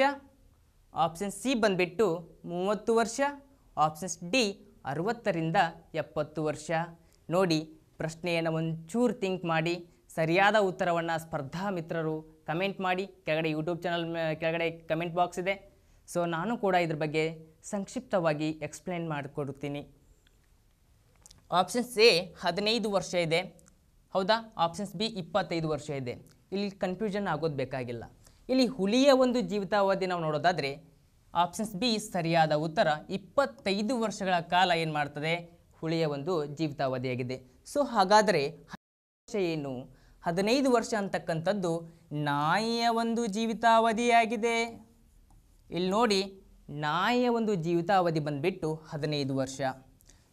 ಆಪ್ಷನ್ಸ್ ಸಿ ಬಂದುಬಿಟ್ಟು ಮೂವತ್ತು ವರ್ಷ ಆಪ್ಷನ್ಸ್ ಡಿ ಅರುವತ್ತರಿಂದ ಎಪ್ಪತ್ತು ವರ್ಷ ನೋಡಿ ಪ್ರಶ್ನೆಯನ್ನು ಒಂಚೂರು ಥಿಂಕ್ ಮಾಡಿ ಸರಿಯಾದ ಉತ್ತರವನ್ನು ಸ್ಪರ್ಧಾ ಮಿತ್ರರು ಕಮೆಂಟ್ ಮಾಡಿ ಕೆಳಗಡೆ ಯೂಟ್ಯೂಬ್ ಚಾನಲ್ ಕೆಳಗಡೆ ಕಮೆಂಟ್ ಬಾಕ್ಸ್ ಇದೆ ಸೊ ನಾನು ಕೂಡ ಇದ್ರ ಬಗ್ಗೆ ಸಂಕ್ಷಿಪ್ತವಾಗಿ ಎಕ್ಸ್ಪ್ಲೇನ್ ಮಾಡಿಕೊಡುತ್ತೀನಿ ಆಪ್ಷನ್ಸ್ ಎ ಹದಿನೈದು ವರ್ಷ ಇದೆ ಹೌದಾ ಆಪ್ಷನ್ಸ್ ಬಿ ಇಪ್ಪತ್ತೈದು ವರ್ಷ ಇದೆ ಇಲ್ಲಿ ಕನ್ಫ್ಯೂಷನ್ ಆಗೋದು ಬೇಕಾಗಿಲ್ಲ ಇಲ್ಲಿ ಹುಲಿಯ ಒಂದು ಜೀವಿತಾವಧಿ ನಾವು ನೋಡೋದಾದರೆ ಆಪ್ಷನ್ಸ್ ಬಿ ಸರಿಯಾದ ಉತ್ತರ ಇಪ್ಪತ್ತೈದು ವರ್ಷಗಳ ಕಾಲ ಏನು ಮಾಡ್ತದೆ ಹುಲಿಯ ಒಂದು ಜೀವಿತಾವಧಿಯಾಗಿದೆ ಸೊ ಹಾಗಾದರೆ ವರ್ಷ ಏನು ಹದಿನೈದು ವರ್ಷ ಅಂತಕ್ಕಂಥದ್ದು ನಾಯಿಯ ಒಂದು ಜೀವಿತಾವಧಿಯಾಗಿದೆ ಇಲ್ಲಿ ನೋಡಿ ನಾಯಿಯ ಒಂದು ಜೀವಿತಾವಧಿ ಬಂದುಬಿಟ್ಟು ಹದಿನೈದು ವರ್ಷ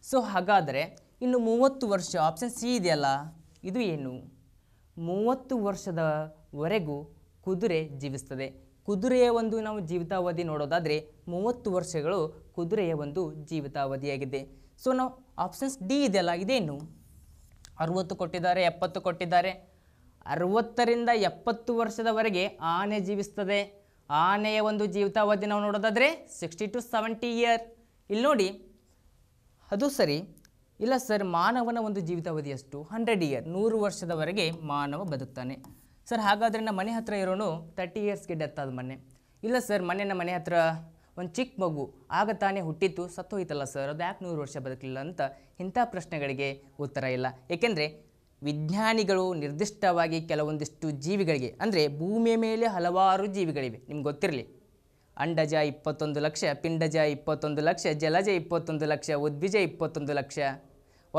ಸೊ ಹಾಗಾದರೆ ಇನ್ನು ಮೂವತ್ತು ವರ್ಷ ಆಪ್ಷನ್ ಸಿ ಇದೆಯಲ್ಲ ಇದು ಏನು ಮೂವತ್ತು ವರ್ಷದವರೆಗೂ ಕುದುರೆ ಜೀವಿಸ್ತದೆ ಕುದುರೆಯ ಒಂದು ನಾವು ಜೀವಿತಾವಧಿ ನೋಡೋದಾದರೆ ಮೂವತ್ತು ವರ್ಷಗಳು ಕುದುರೆಯ ಒಂದು ಜೀವಿತಾವಧಿಯಾಗಿದೆ ಸೊ ನಾವು ಆಪ್ಷನ್ಸ್ ಡಿ ಇದೆಯಲ್ಲ ಇದೇನು ಅರುವತ್ತು ಕೊಟ್ಟಿದ್ದಾರೆ ಎಪ್ಪತ್ತು ಕೊಟ್ಟಿದ್ದಾರೆ ಅರುವತ್ತರಿಂದ ಎಪ್ಪತ್ತು ವರ್ಷದವರೆಗೆ ಆನೆ ಜೀವಿಸ್ತದೆ ಆನೆಯ ಒಂದು ಜೀವಿತಾವಧಿ ನಾವು ನೋಡೋದಾದರೆ ಸಿಕ್ಸ್ಟಿ ಟು ಸೆವೆಂಟಿ ಇಯರ್ ಇಲ್ಲಿ ನೋಡಿ ಅದು ಸರಿ ಇಲ್ಲ ಸರ್ ಮಾನವನ ಒಂದು ಜೀವಿತಾವಧಿ ಅಷ್ಟು ಹಂಡ್ರೆಡ್ ಇಯರ್ ನೂರು ವರ್ಷದವರೆಗೆ ಮಾನವ ಬದುಕ್ತಾನೆ ಸರ್ ಹಾಗಾದರೆ ನಮ್ಮ ಮನೆ ಹತ್ರ ಇರೋನು ತರ್ಟಿ ಇಯರ್ಸ್ಗೆ ಡೆತ್ ಆದ ಮೊನ್ನೆ ಇಲ್ಲ ಸರ್ ಮೊನ್ನೆ ನಮ್ಮ ಮನೆ ಹತ್ತಿರ ಒಂದು ಚಿಕ್ಕ ಮಗು ಆಗ ತಾನೇ ಹುಟ್ಟಿತ್ತು ಸತ್ತೋಯ್ತಲ್ಲ ಸರ್ ಅದು ಯಾಕೆ ನೂರು ವರ್ಷ ಬದುಕಲಿಲ್ಲ ಅಂತ ಇಂಥ ಪ್ರಶ್ನೆಗಳಿಗೆ ಉತ್ತರ ಇಲ್ಲ ಏಕೆಂದರೆ ವಿಜ್ಞಾನಿಗಳು ನಿರ್ದಿಷ್ಟವಾಗಿ ಕೆಲವೊಂದಿಷ್ಟು ಜೀವಿಗಳಿಗೆ ಅಂದರೆ ಭೂಮಿಯ ಮೇಲೆ ಹಲವಾರು ಜೀವಿಗಳಿವೆ ನಿಮ್ಗೆ ಗೊತ್ತಿರಲಿ ಅಂಡಜ ಇಪ್ಪತ್ತೊಂದು ಲಕ್ಷ ಪಿಂಡಜ ಇಪ್ಪತ್ತೊಂದು ಲಕ್ಷ ಜಲಜ ಇಪ್ಪತ್ತೊಂದು ಲಕ್ಷ ಉದ್ವಿಜ ಇಪ್ಪತ್ತೊಂದು ಲಕ್ಷ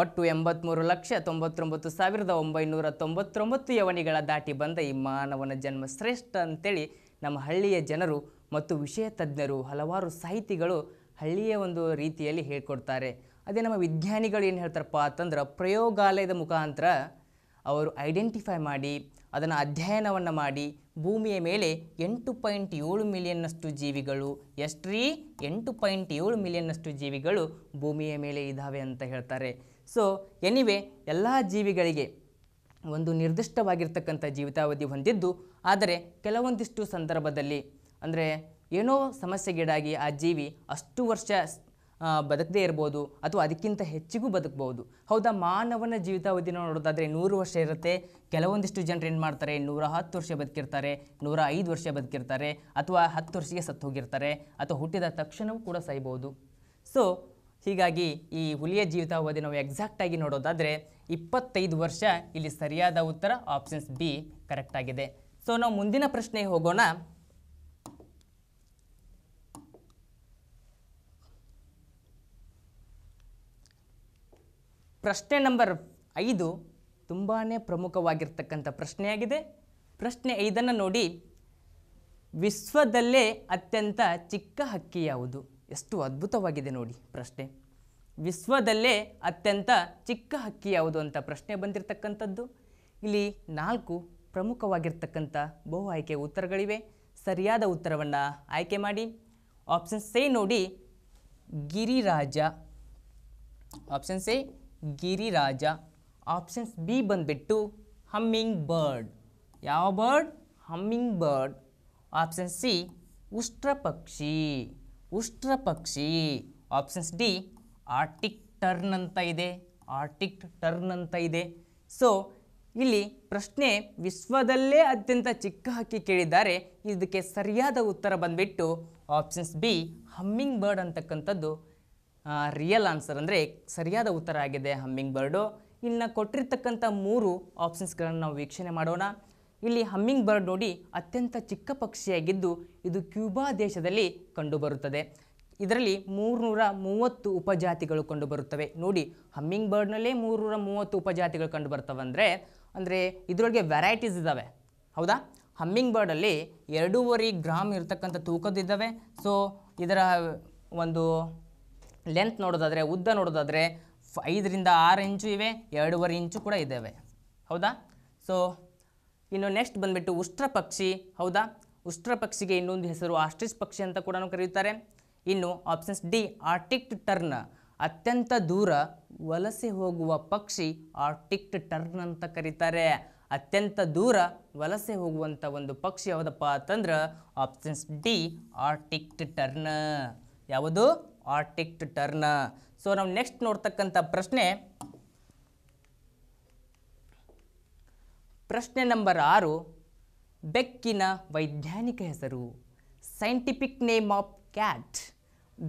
ಒಟ್ಟು ಎಂಬತ್ತ್ಮೂರು ಲಕ್ಷ ತೊಂಬತ್ತೊಂಬತ್ತು ಸಾವಿರದ ಒಂಬೈನೂರ ತೊಂಬತ್ತೊಂಬತ್ತು ಯವನಿಗಳ ದಾಟಿ ಬಂದ ಈ ಮಾನವನ ಜನ್ಮ ಶ್ರೇಷ್ಠ ಅಂತೇಳಿ ನಮ್ಮ ಹಳ್ಳಿಯ ಜನರು ಮತ್ತು ವಿಷಯ ತಜ್ಞರು ಹಲವಾರು ಸಾಹಿತಿಗಳು ಹಳ್ಳಿಯ ಒಂದು ರೀತಿಯಲ್ಲಿ ಹೇಳ್ಕೊಡ್ತಾರೆ ಅದೇ ನಮ್ಮ ವಿಜ್ಞಾನಿಗಳು ಏನು ಹೇಳ್ತಾರಪ್ಪ ಅಂತಂದ್ರೆ ಪ್ರಯೋಗಾಲಯದ ಮುಖಾಂತರ ಅವರು ಐಡೆಂಟಿಫೈ ಮಾಡಿ ಅದನ್ನು ಅಧ್ಯಯನವನ್ನು ಮಾಡಿ ಭೂಮಿಯ ಮೇಲೆ ಎಂಟು ಪಾಯಿಂಟ್ ಏಳು ಮಿಲಿಯನ್ನಷ್ಟು ಜೀವಿಗಳು ಎಷ್ಟ್ರೀ ಎಂಟು ಪಾಯಿಂಟ್ ಏಳು ಮಿಲಿಯನ್ನಷ್ಟು ಜೀವಿಗಳು ಭೂಮಿಯ ಮೇಲೆ ಇದ್ದಾವೆ ಅಂತ ಹೇಳ್ತಾರೆ ಸೊ ಎನಿವೆ ಎಲ್ಲ ಜೀವಿಗಳಿಗೆ ಒಂದು ನಿರ್ದಿಷ್ಟವಾಗಿರ್ತಕ್ಕಂಥ ಜೀವಿತಾವಧಿ ಹೊಂದಿದ್ದು ಆದರೆ ಕೆಲವೊಂದಿಷ್ಟು ಸಂದರ್ಭದಲ್ಲಿ ಅಂದರೆ ಏನೋ ಸಮಸ್ಯೆಗೀಡಾಗಿ ಆ ಜೀವಿ ಅಷ್ಟು ವರ್ಷ ಬದುಕದೇ ಇರ್ಬೋದು ಅಥವಾ ಅದಕ್ಕಿಂತ ಹೆಚ್ಚಿಗೂ ಬದುಕ್ಬೋದು ಹೌದಾ ಮಾನವನ ಜೀವಿತಾವಧಿ ನೋಡೋದಾದರೆ ನೂರು ವರ್ಷ ಇರುತ್ತೆ ಕೆಲವೊಂದಿಷ್ಟು ಜನರು ಏನು ಮಾಡ್ತಾರೆ ನೂರ ಹತ್ತು ವರ್ಷ ಬದುಕಿರ್ತಾರೆ ನೂರ ಐದು ವರ್ಷ ಬದುಕಿರ್ತಾರೆ ಅಥವಾ ಹತ್ತು ವರ್ಷಕ್ಕೆ ಸತ್ತು ಹೋಗಿರ್ತಾರೆ ಅಥವಾ ಹುಟ್ಟಿದ ತಕ್ಷಣವೂ ಕೂಡ ಸಾಯ್ಬೋದು ಸೊ ಹೀಗಾಗಿ ಈ ಹುಲಿಯ ಜೀವಿತಾವಧಿ ನಾವು ಎಕ್ಸಾಕ್ಟಾಗಿ ನೋಡೋದಾದರೆ ಇಪ್ಪತ್ತೈದು ವರ್ಷ ಇಲ್ಲಿ ಸರಿಯಾದ ಉತ್ತರ ಆಪ್ಷನ್ಸ್ ಬಿ ಕರೆಕ್ಟಾಗಿದೆ ಸೊ ನಾವು ಮುಂದಿನ ಪ್ರಶ್ನೆಗೆ ಹೋಗೋಣ ಪ್ರಶ್ನೆ ನಂಬರ್ ಐದು ತುಂಬಾ ಪ್ರಮುಖವಾಗಿರ್ತಕ್ಕಂಥ ಪ್ರಶ್ನೆಯಾಗಿದೆ ಪ್ರಶ್ನೆ ಐದನ್ನು ನೋಡಿ ವಿಶ್ವದಲ್ಲೇ ಅತ್ಯಂತ ಚಿಕ್ಕ ಹಕ್ಕಿ ಯಾವುದು ಎಷ್ಟು ಅದ್ಭುತವಾಗಿದೆ ನೋಡಿ ಪ್ರಶ್ನೆ ವಿಶ್ವದಲ್ಲೇ ಅತ್ಯಂತ ಚಿಕ್ಕ ಹಕ್ಕಿ ಯಾವುದು ಅಂತ ಪ್ರಶ್ನೆ ಬಂದಿರತಕ್ಕಂಥದ್ದು ಇಲ್ಲಿ ನಾಲ್ಕು ಪ್ರಮುಖವಾಗಿರ್ತಕ್ಕಂಥ ಬಹು ಆಯ್ಕೆ ಉತ್ತರಗಳಿವೆ ಸರಿಯಾದ ಉತ್ತರವನ್ನು ಆಯ್ಕೆ ಮಾಡಿ ಆಪ್ಷನ್ ಸಿ ನೋಡಿ Giriraja option C Giriraja options B ಬಂದುಬಿಟ್ಟು ಹಮ್ಮಿಂಗ್ ಬರ್ಡ್ ಯಾವ bird hummingbird option C ಉಷ್ಟ್ರ ಪಕ್ಷಿ ಉಷ್ಟ್ರ ಪಕ್ಷಿ ಆಪ್ಷನ್ಸ್ ಡಿ ಆರ್ಟಿಕ್ ಟರ್ನ್ ಅಂತ ಇದೆ ಆರ್ಟಿಕ್ ಟರ್ನ್ ಅಂತ ಇದೆ ಸೊ ಇಲ್ಲಿ ಪ್ರಶ್ನೆ ವಿಶ್ವದಲ್ಲೇ ಅತ್ಯಂತ ಚಿಕ್ಕ ಹಕ್ಕಿ ಕೇಳಿದ್ದಾರೆ ಇದಕ್ಕೆ ಸರಿಯಾದ ಉತ್ತರ ಬಂದ್ಬಿಟ್ಟು ಆಪ್ಷನ್ಸ್ ಬಿ ಹಮ್ಮಿಂಗ್ ಬರ್ಡ್ ಅಂತಕ್ಕಂಥದ್ದು ರಿಯಲ್ ಆನ್ಸರ್ ಅಂದರೆ ಸರಿಯಾದ ಉತ್ತರ ಆಗಿದೆ ಹಮ್ಮಿಂಗ್ ಬರ್ಡು ಇನ್ನು ಕೊಟ್ಟಿರ್ತಕ್ಕಂಥ ಮೂರು ಆಪ್ಷನ್ಸ್ಗಳನ್ನು ನಾವು ವೀಕ್ಷಣೆ ಮಾಡೋಣ ಇಲ್ಲಿ ಹಮ್ಮಿಂಗ್ ಬರ್ಡ್ ನೋಡಿ ಅತ್ಯಂತ ಚಿಕ್ಕ ಪಕ್ಷಿಯಾಗಿದ್ದು ಇದು ಕ್ಯೂಬಾ ದೇಶದಲ್ಲಿ ಕಂಡುಬರುತ್ತದೆ ಇದರಲ್ಲಿ ಮೂರುನೂರ ಮೂವತ್ತು ಉಪಜಾತಿಗಳು ಕಂಡುಬರುತ್ತವೆ ನೋಡಿ ಹಮ್ಮಿಂಗ್ ಬರ್ಡ್ನಲ್ಲೇ ಮೂರುನೂರ ಮೂವತ್ತು ಉಪಜಾತಿಗಳು ಕಂಡುಬರ್ತವೆ ಅಂದರೆ ಅಂದರೆ ಇದರೊಳಗೆ ವೆರೈಟೀಸ್ ಇದ್ದಾವೆ ಹೌದಾ ಹಮ್ಮಿಂಗ್ ಬರ್ಡಲ್ಲಿ ಎರಡೂವರೆ ಗ್ರಾಮ್ ಇರತಕ್ಕಂಥ ತೂಕದಿದ್ದಾವೆ ಸೊ ಇದರ ಒಂದು ಲೆಂತ್ ನೋಡೋದಾದರೆ ಉದ್ದ ನೋಡೋದಾದರೆ ಐದರಿಂದ ಆರು ಇಂಚು ಇವೆ ಎರಡೂವರೆ ಇಂಚು ಕೂಡ ಇದ್ದಾವೆ ಹೌದಾ ಸೊ ಇನ್ನು ನೆಕ್ಸ್ಟ್ ಬಂದುಬಿಟ್ಟು ಉಷ್ಟ್ರ ಪಕ್ಷಿ ಹೌದಾ ಉಷ್ಟ್ರ ಪಕ್ಷಿಗೆ ಇನ್ನೊಂದು ಹೆಸರು ಆಸ್ಟ್ರಿಚ್ ಪಕ್ಷಿ ಅಂತ ಕೂಡ ಕರೆಯುತ್ತಾರೆ ಇನ್ನು ಆಪ್ಷನ್ಸ್ ಡಿ ಆರ್ಟಿಕ್ಟ್ ಟರ್ನ್ ಅತ್ಯಂತ ದೂರ ವಲಸೆ ಹೋಗುವ ಪಕ್ಷಿ ಆರ್ಟಿಕ್ಟ್ ಟರ್ನ್ ಅಂತ ಕರೀತಾರೆ ಅತ್ಯಂತ ದೂರ ವಲಸೆ ಹೋಗುವಂಥ ಒಂದು ಪಕ್ಷಿ ಯಾವುದಪ್ಪ ಅಂತಂದ್ರೆ ಆಪ್ಷನ್ಸ್ ಡಿ ಆರ್ಟಿಕ್ಟ್ ಟರ್ನ್ ಯಾವುದು ಆರ್ಟಿಕ್ಟ್ ಟರ್ನ್ ಸೊ ನಾವು ನೆಕ್ಸ್ಟ್ ನೋಡ್ತಕ್ಕಂಥ ಪ್ರಶ್ನೆ ಪ್ರಶ್ನೆ ನಂಬರ್ ಆರು ಬೆಕ್ಕಿನ ವೈಜ್ಞಾನಿಕ ಹೆಸರು ಸೈಂಟಿಫಿಕ್ ನೇಮ್ ಆಫ್ ಕ್ಯಾಟ್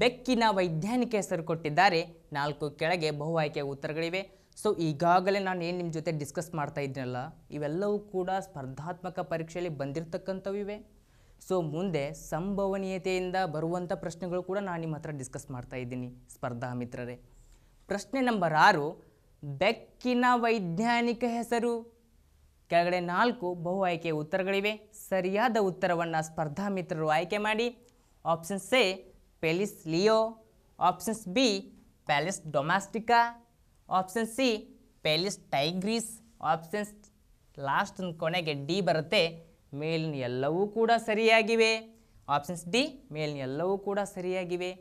ಬೆಕ್ಕಿನ ವೈಜ್ಞಾನಿಕ ಹೆಸರು ಕೊಟ್ಟಿದ್ದಾರೆ ನಾಲ್ಕು ಕೆಳಗೆ ಬಹು ಆಯ್ಕೆಯ ಉತ್ತರಗಳಿವೆ ಸೊ ಈಗಾಗಲೇ ನಾನು ಏನು ನಿಮ್ಮ ಜೊತೆ ಡಿಸ್ಕಸ್ ಮಾಡ್ತಾ ಇದ್ದೀನಲ್ಲ ಇವೆಲ್ಲವೂ ಕೂಡ ಸ್ಪರ್ಧಾತ್ಮಕ ಪರೀಕ್ಷೆಯಲ್ಲಿ ಇವೆ ಸೊ ಮುಂದೆ ಸಂಭವನೀಯತೆಯಿಂದ ಬರುವಂಥ ಪ್ರಶ್ನೆಗಳು ಕೂಡ ನಾನು ನಿಮ್ಮ ಹತ್ರ ಡಿಸ್ಕಸ್ ಮಾಡ್ತಾ ಇದ್ದೀನಿ ಸ್ಪರ್ಧಾ ಮಿತ್ರರೇ ಪ್ರಶ್ನೆ ನಂಬರ್ ಆರು ಬೆಕ್ಕಿನ ವೈಜ್ಞಾನಿಕ ಹೆಸರು ಕೆಳಗಡೆ ನಾಲ್ಕು ಬಹು ಆಯ್ಕೆಯ ಉತ್ತರಗಳಿವೆ ಸರಿಯಾದ ಉತ್ತರವನ್ನು ಸ್ಪರ್ಧಾ ಮಿತ್ರರು ಆಯ್ಕೆ ಮಾಡಿ options A Felis leo options B Felis domestica option C Felis tigris options last ಕೊನೆಗೆ ಡಿ ಬರುತ್ತೆ ಮೇಲಿನ ಎಲ್ಲವೂ ಕೂಡ ಸರಿಯಾಗಿವೆ ಆಪ್ಷನ್ಸ್ ಡಿ ಮೇಲಿನ ಎಲ್ಲವೂ ಕೂಡ ಸರಿಯಾಗಿವೆ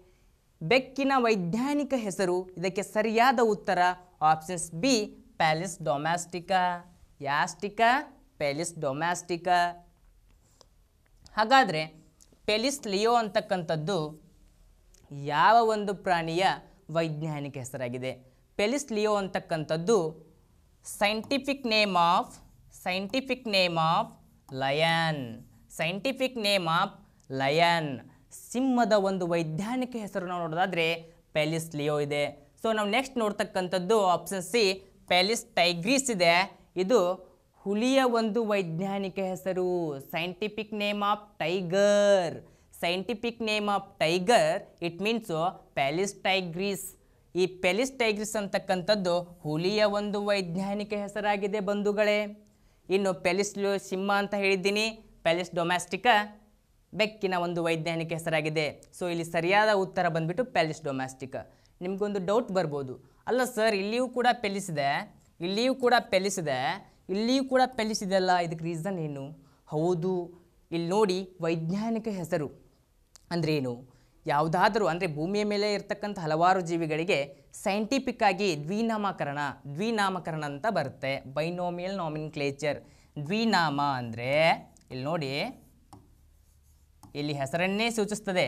ಬೆಕ್ಕಿನ ವೈಜ್ಞಾನಿಕ ಹೆಸರು ಇದಕ್ಕೆ ಸರಿಯಾದ ಉತ್ತರ ಆಪ್ಷನ್ಸ್ ಬಿ ಪ್ಯಾಲಿಸ್ ಡೊಮ್ಯಾಸ್ಟಿಕಾ ಯಾಸ್ಟಿಕಾ ಪ್ಯಾಲಿಸ್ ಡೊಮ್ಯಾಸ್ಟಿಕ ಹಾಗಾದರೆ ಪೆಲಿಸ್ ಲಿಯೋ ಅಂತಕ್ಕಂಥದ್ದು ಯಾವ ಒಂದು ಪ್ರಾಣಿಯ ವೈಜ್ಞಾನಿಕ ಹೆಸರಾಗಿದೆ ಪೆಲಿಸ್ ಲಿಯೋ ಅಂತಕ್ಕಂಥದ್ದು scientific name of scientific name of lion scientific name of lion ಸಿಂಹದ ಒಂದು ವೈಜ್ಞಾನಿಕ ಹೆಸರು ನಾವು ನೋಡೋದಾದರೆ ಪ್ಯಾಲಿಸ್ ಲಿಯೋ ಇದೆ ಸೊ ನಾವು ನೆಕ್ಸ್ಟ್ ನೋಡ್ತಕ್ಕಂಥದ್ದು ಆಪ್ಷನ್ ಸಿ ಪ್ಯಾಲಿಸ್ ಟೈಗ್ರೀಸ್ ಇದೆ ಇದು ಹುಲಿಯ ಒಂದು ವೈಜ್ಞಾನಿಕ ಹೆಸರು scientific name of tiger scientific name of tiger it means Felis tigris ಈ ಪ್ಯಾಲಿಸ್ ಟೈಗ್ರೀಸ್ ಅಂತಕ್ಕಂಥದ್ದು ಹುಲಿಯ ಒಂದು ವೈಜ್ಞಾನಿಕ ಹೆಸರಾಗಿದೆ ಬಂಧುಗಳೇ ಇನ್ನು ಪೆಲಿಸ್ಲು ಸಿಂಹ ಅಂತ ಹೇಳಿದ್ದೀನಿ ಪ್ಯಾಲಿಸ್ ಡೊಮ್ಯಾಸ್ಟಿಕ ಬೆಕ್ಕಿನ ಒಂದು ವೈಜ್ಞಾನಿಕ ಹೆಸರಾಗಿದೆ ಸೊ ಇಲ್ಲಿ ಸರಿಯಾದ ಉತ್ತರ ಬಂದುಬಿಟ್ಟು ಪ್ಯಾಲಿಸ್ ಡೊಮ್ಯಾಸ್ಟಿಕ ನಿಮಗೊಂದು ಡೌಟ್ ಬರ್ಬೋದು ಅಲ್ಲ ಸರ್ ಇಲ್ಲಿಯೂ ಕೂಡ ಪೆಲಿಸಿದೆ ಇಲ್ಲಿಯೂ ಕೂಡ ಪೆಲಿಸಿದೆ ಇಲ್ಲಿಯೂ ಕೂಡ ಅಲ್ಲ ಇದಕ್ಕೆ ರೀಸನ್ ಏನು ಹೌದು ಇಲ್ಲಿ ನೋಡಿ ವೈಜ್ಞಾನಿಕ ಹೆಸರು ಅಂದ್ರೇನು ಯಾವುದಾದರೂ ಅಂದರೆ ಭೂಮಿಯ ಮೇಲೆ ಇರತಕ್ಕಂಥ ಹಲವಾರು ಜೀವಿಗಳಿಗೆ ಸೈಂಟಿಫಿಕ್ ಆಗಿ ದ್ವಿನಾಮಕರಣ ದ್ವಿನಾಮಕರಣ ಅಂತ ಬರುತ್ತೆ ಬೈನೋಮಿಯಲ್ ನಾಮಿನ್ಕ್ಲೇಚರ್ ದ್ವಿನಾಮ ಅಂದರೆ ಇಲ್ಲಿ ನೋಡಿ ಇಲ್ಲಿ ಹೆಸರನ್ನೇ ಸೂಚಿಸ್ತದೆ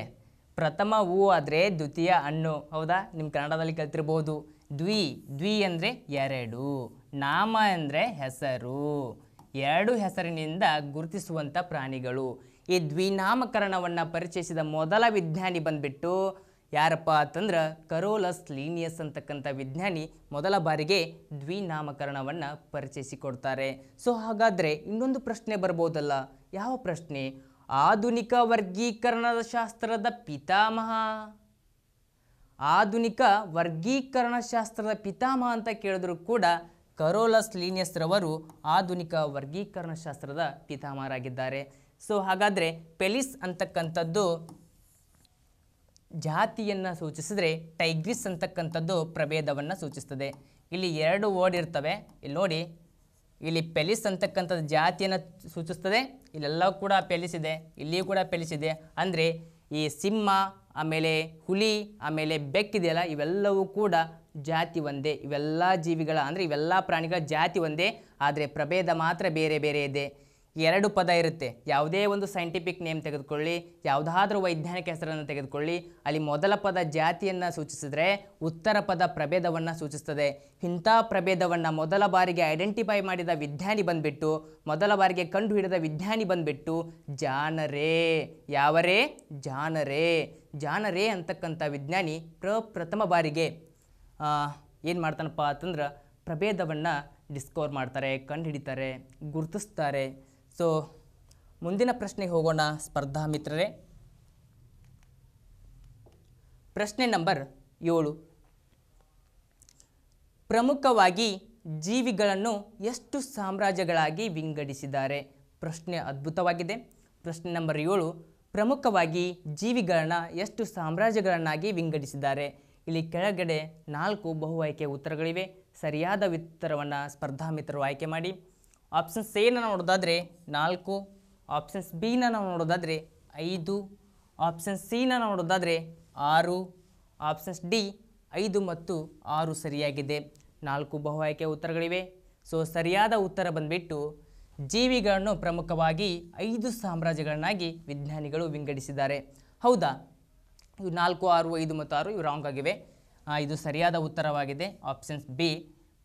ಪ್ರಥಮ ಹೂ ಆದರೆ ದ್ವಿತೀಯ ಹಣ್ಣು ಹೌದಾ ನಿಮ್ಮ ಕನ್ನಡದಲ್ಲಿ ಕಲ್ತಿರ್ಬೋದು ದ್ವಿ ದ್ವಿ ಅಂದರೆ ಎರಡು ನಾಮ ಅಂದರೆ ಹೆಸರು ಎರಡು ಹೆಸರಿನಿಂದ ಗುರುತಿಸುವಂಥ ಪ್ರಾಣಿಗಳು ಈ ದ್ವಿನಾಮಕರಣವನ್ನು ಪರಿಚಯಿಸಿದ ಮೊದಲ ವಿಜ್ಞಾನಿ ಬಂದ್ಬಿಟ್ಟು ಯಾರಪ್ಪ ಅಂತಂದ್ರೆ ಕರೋಲಸ್ ಲೀನಿಯಸ್ ಅಂತಕ್ಕಂಥ ವಿಜ್ಞಾನಿ ಮೊದಲ ಬಾರಿಗೆ ದ್ವಿನಾಮಕರಣವನ್ನು ಪರಿಚಯಿಸಿಕೊಡ್ತಾರೆ ಸೊ ಹಾಗಾದರೆ ಇನ್ನೊಂದು ಪ್ರಶ್ನೆ ಬರ್ಬೋದಲ್ಲ ಯಾವ ಪ್ರಶ್ನೆ ಆಧುನಿಕ ವರ್ಗೀಕರಣದ ಶಾಸ್ತ್ರದ ಪಿತಾಮಹ ಆಧುನಿಕ ವರ್ಗೀಕರಣ ಶಾಸ್ತ್ರದ ಪಿತಾಮಹ ಅಂತ ಕೇಳಿದ್ರು ಕೂಡ ಕರೋಲಸ್ ಲೀನಿಯಸ್ರವರು ಆಧುನಿಕ ವರ್ಗೀಕರಣ ಶಾಸ್ತ್ರದ ಪಿತಾಮಹರಾಗಿದ್ದಾರೆ ಸೊ ಹಾಗಾದರೆ ಪೆಲಿಸ್ ಅಂತಕ್ಕಂಥದ್ದು ಜಾತಿಯನ್ನು ಸೂಚಿಸಿದ್ರೆ ಟೈಗ್ರಿಸ್ ಅಂತಕ್ಕಂಥದ್ದು ಪ್ರಭೇದವನ್ನು ಸೂಚಿಸ್ತದೆ ಇಲ್ಲಿ ಎರಡು ವರ್ಡ್ ಇರ್ತವೆ ಇಲ್ಲಿ ನೋಡಿ ಇಲ್ಲಿ ಪೆಲಿಸ್ ಅಂತಕ್ಕಂಥದ್ದು ಜಾತಿಯನ್ನು ಸೂಚಿಸ್ತದೆ ಇಲ್ಲೆಲ್ಲ ಕೂಡ ಪೆಲಿಸಿದೆ ಇಲ್ಲಿಯೂ ಕೂಡ ಪೆಲಿಸಿದೆ ಅಂದರೆ ಈ ಸಿಂಹ ಆಮೇಲೆ ಹುಲಿ ಆಮೇಲೆ ಬೆಕ್ಕಿದೆಯಲ್ಲ ಇವೆಲ್ಲವೂ ಕೂಡ ಜಾತಿ ಒಂದೇ ಇವೆಲ್ಲ ಜೀವಿಗಳ ಅಂದರೆ ಇವೆಲ್ಲ ಪ್ರಾಣಿಗಳ ಜಾತಿ ಒಂದೇ ಆದರೆ ಪ್ರಭೇದ ಮಾತ್ರ ಬೇರೆ ಬೇರೆ ಇದೆ ಎರಡು ಪದ ಇರುತ್ತೆ ಯಾವುದೇ ಒಂದು ಸೈಂಟಿಫಿಕ್ ನೇಮ್ ತೆಗೆದುಕೊಳ್ಳಿ ಯಾವುದಾದ್ರೂ ವೈಜ್ಞಾನಿಕ ಹೆಸರನ್ನು ತೆಗೆದುಕೊಳ್ಳಿ ಅಲ್ಲಿ ಮೊದಲ ಪದ ಜಾತಿಯನ್ನು ಸೂಚಿಸಿದರೆ ಉತ್ತರ ಪದ ಪ್ರಭೇದವನ್ನು ಸೂಚಿಸ್ತದೆ ಇಂಥ ಪ್ರಭೇದವನ್ನು ಮೊದಲ ಬಾರಿಗೆ ಐಡೆಂಟಿಫೈ ಮಾಡಿದ ವಿಜ್ಞಾನಿ ಬಂದುಬಿಟ್ಟು ಮೊದಲ ಬಾರಿಗೆ ಕಂಡುಹಿಡಿದ ವಿಜ್ಞಾನಿ ಬಂದುಬಿಟ್ಟು ಜಾನರೇ ಯಾವರೇ ಜಾನರೇ ಜಾನರೇ ಅಂತಕ್ಕಂಥ ವಿಜ್ಞಾನಿ ಪ್ರಪ್ರಥಮ ಬಾರಿಗೆ ಏನು ಮಾಡ್ತಾನಪ್ಪ ಅಂತಂದ್ರೆ ಪ್ರಭೇದವನ್ನು ಡಿಸ್ಕವರ್ ಮಾಡ್ತಾರೆ ಕಂಡುಹಿಡಿತಾರೆ ಗುರುತಿಸ್ತಾರೆ ಸೊ ಮುಂದಿನ ಪ್ರಶ್ನೆಗೆ ಹೋಗೋಣ ಸ್ಪರ್ಧಾ ಮಿತ್ರರೇ ಪ್ರಶ್ನೆ ನಂಬರ್ ಏಳು ಪ್ರಮುಖವಾಗಿ ಜೀವಿಗಳನ್ನು ಎಷ್ಟು ಸಾಮ್ರಾಜ್ಯಗಳಾಗಿ ವಿಂಗಡಿಸಿದ್ದಾರೆ ಪ್ರಶ್ನೆ ಅದ್ಭುತವಾಗಿದೆ ಪ್ರಶ್ನೆ ನಂಬರ್ ಏಳು ಪ್ರಮುಖವಾಗಿ ಜೀವಿಗಳನ್ನು ಎಷ್ಟು ಸಾಮ್ರಾಜ್ಯಗಳನ್ನಾಗಿ ವಿಂಗಡಿಸಿದ್ದಾರೆ ಇಲ್ಲಿ ಕೆಳಗಡೆ ನಾಲ್ಕು ಬಹು ಆಯ್ಕೆ ಉತ್ತರಗಳಿವೆ ಸರಿಯಾದ ಉತ್ತರವನ್ನು ಮಿತ್ರರು ಆಯ್ಕೆ ಮಾಡಿ ಆಪ್ಷನ್ಸ್ ಎನ ನೋಡೋದಾದರೆ ನಾಲ್ಕು ಆಪ್ಷನ್ಸ್ ಬಿನ ನಾವು ನೋಡೋದಾದರೆ ಐದು ಆಪ್ಷನ್ ಸಿನ ನೋಡೋದಾದರೆ ಆರು ಆಪ್ಷನ್ಸ್ ಡಿ ಐದು ಮತ್ತು ಆರು ಸರಿಯಾಗಿದೆ ನಾಲ್ಕು ಬಹು ಆಯ್ಕೆಯ ಉತ್ತರಗಳಿವೆ ಸೊ ಸರಿಯಾದ ಉತ್ತರ ಬಂದುಬಿಟ್ಟು ಜೀವಿಗಳನ್ನು ಪ್ರಮುಖವಾಗಿ ಐದು ಸಾಮ್ರಾಜ್ಯಗಳನ್ನಾಗಿ ವಿಜ್ಞಾನಿಗಳು ವಿಂಗಡಿಸಿದ್ದಾರೆ ಹೌದಾ ಇವು ನಾಲ್ಕು ಆರು ಐದು ಮತ್ತು ಆರು ಇವು ರಾಂಗ್ ಆಗಿವೆ ಇದು ಸರಿಯಾದ ಉತ್ತರವಾಗಿದೆ ಆಪ್ಷನ್ಸ್ ಬಿ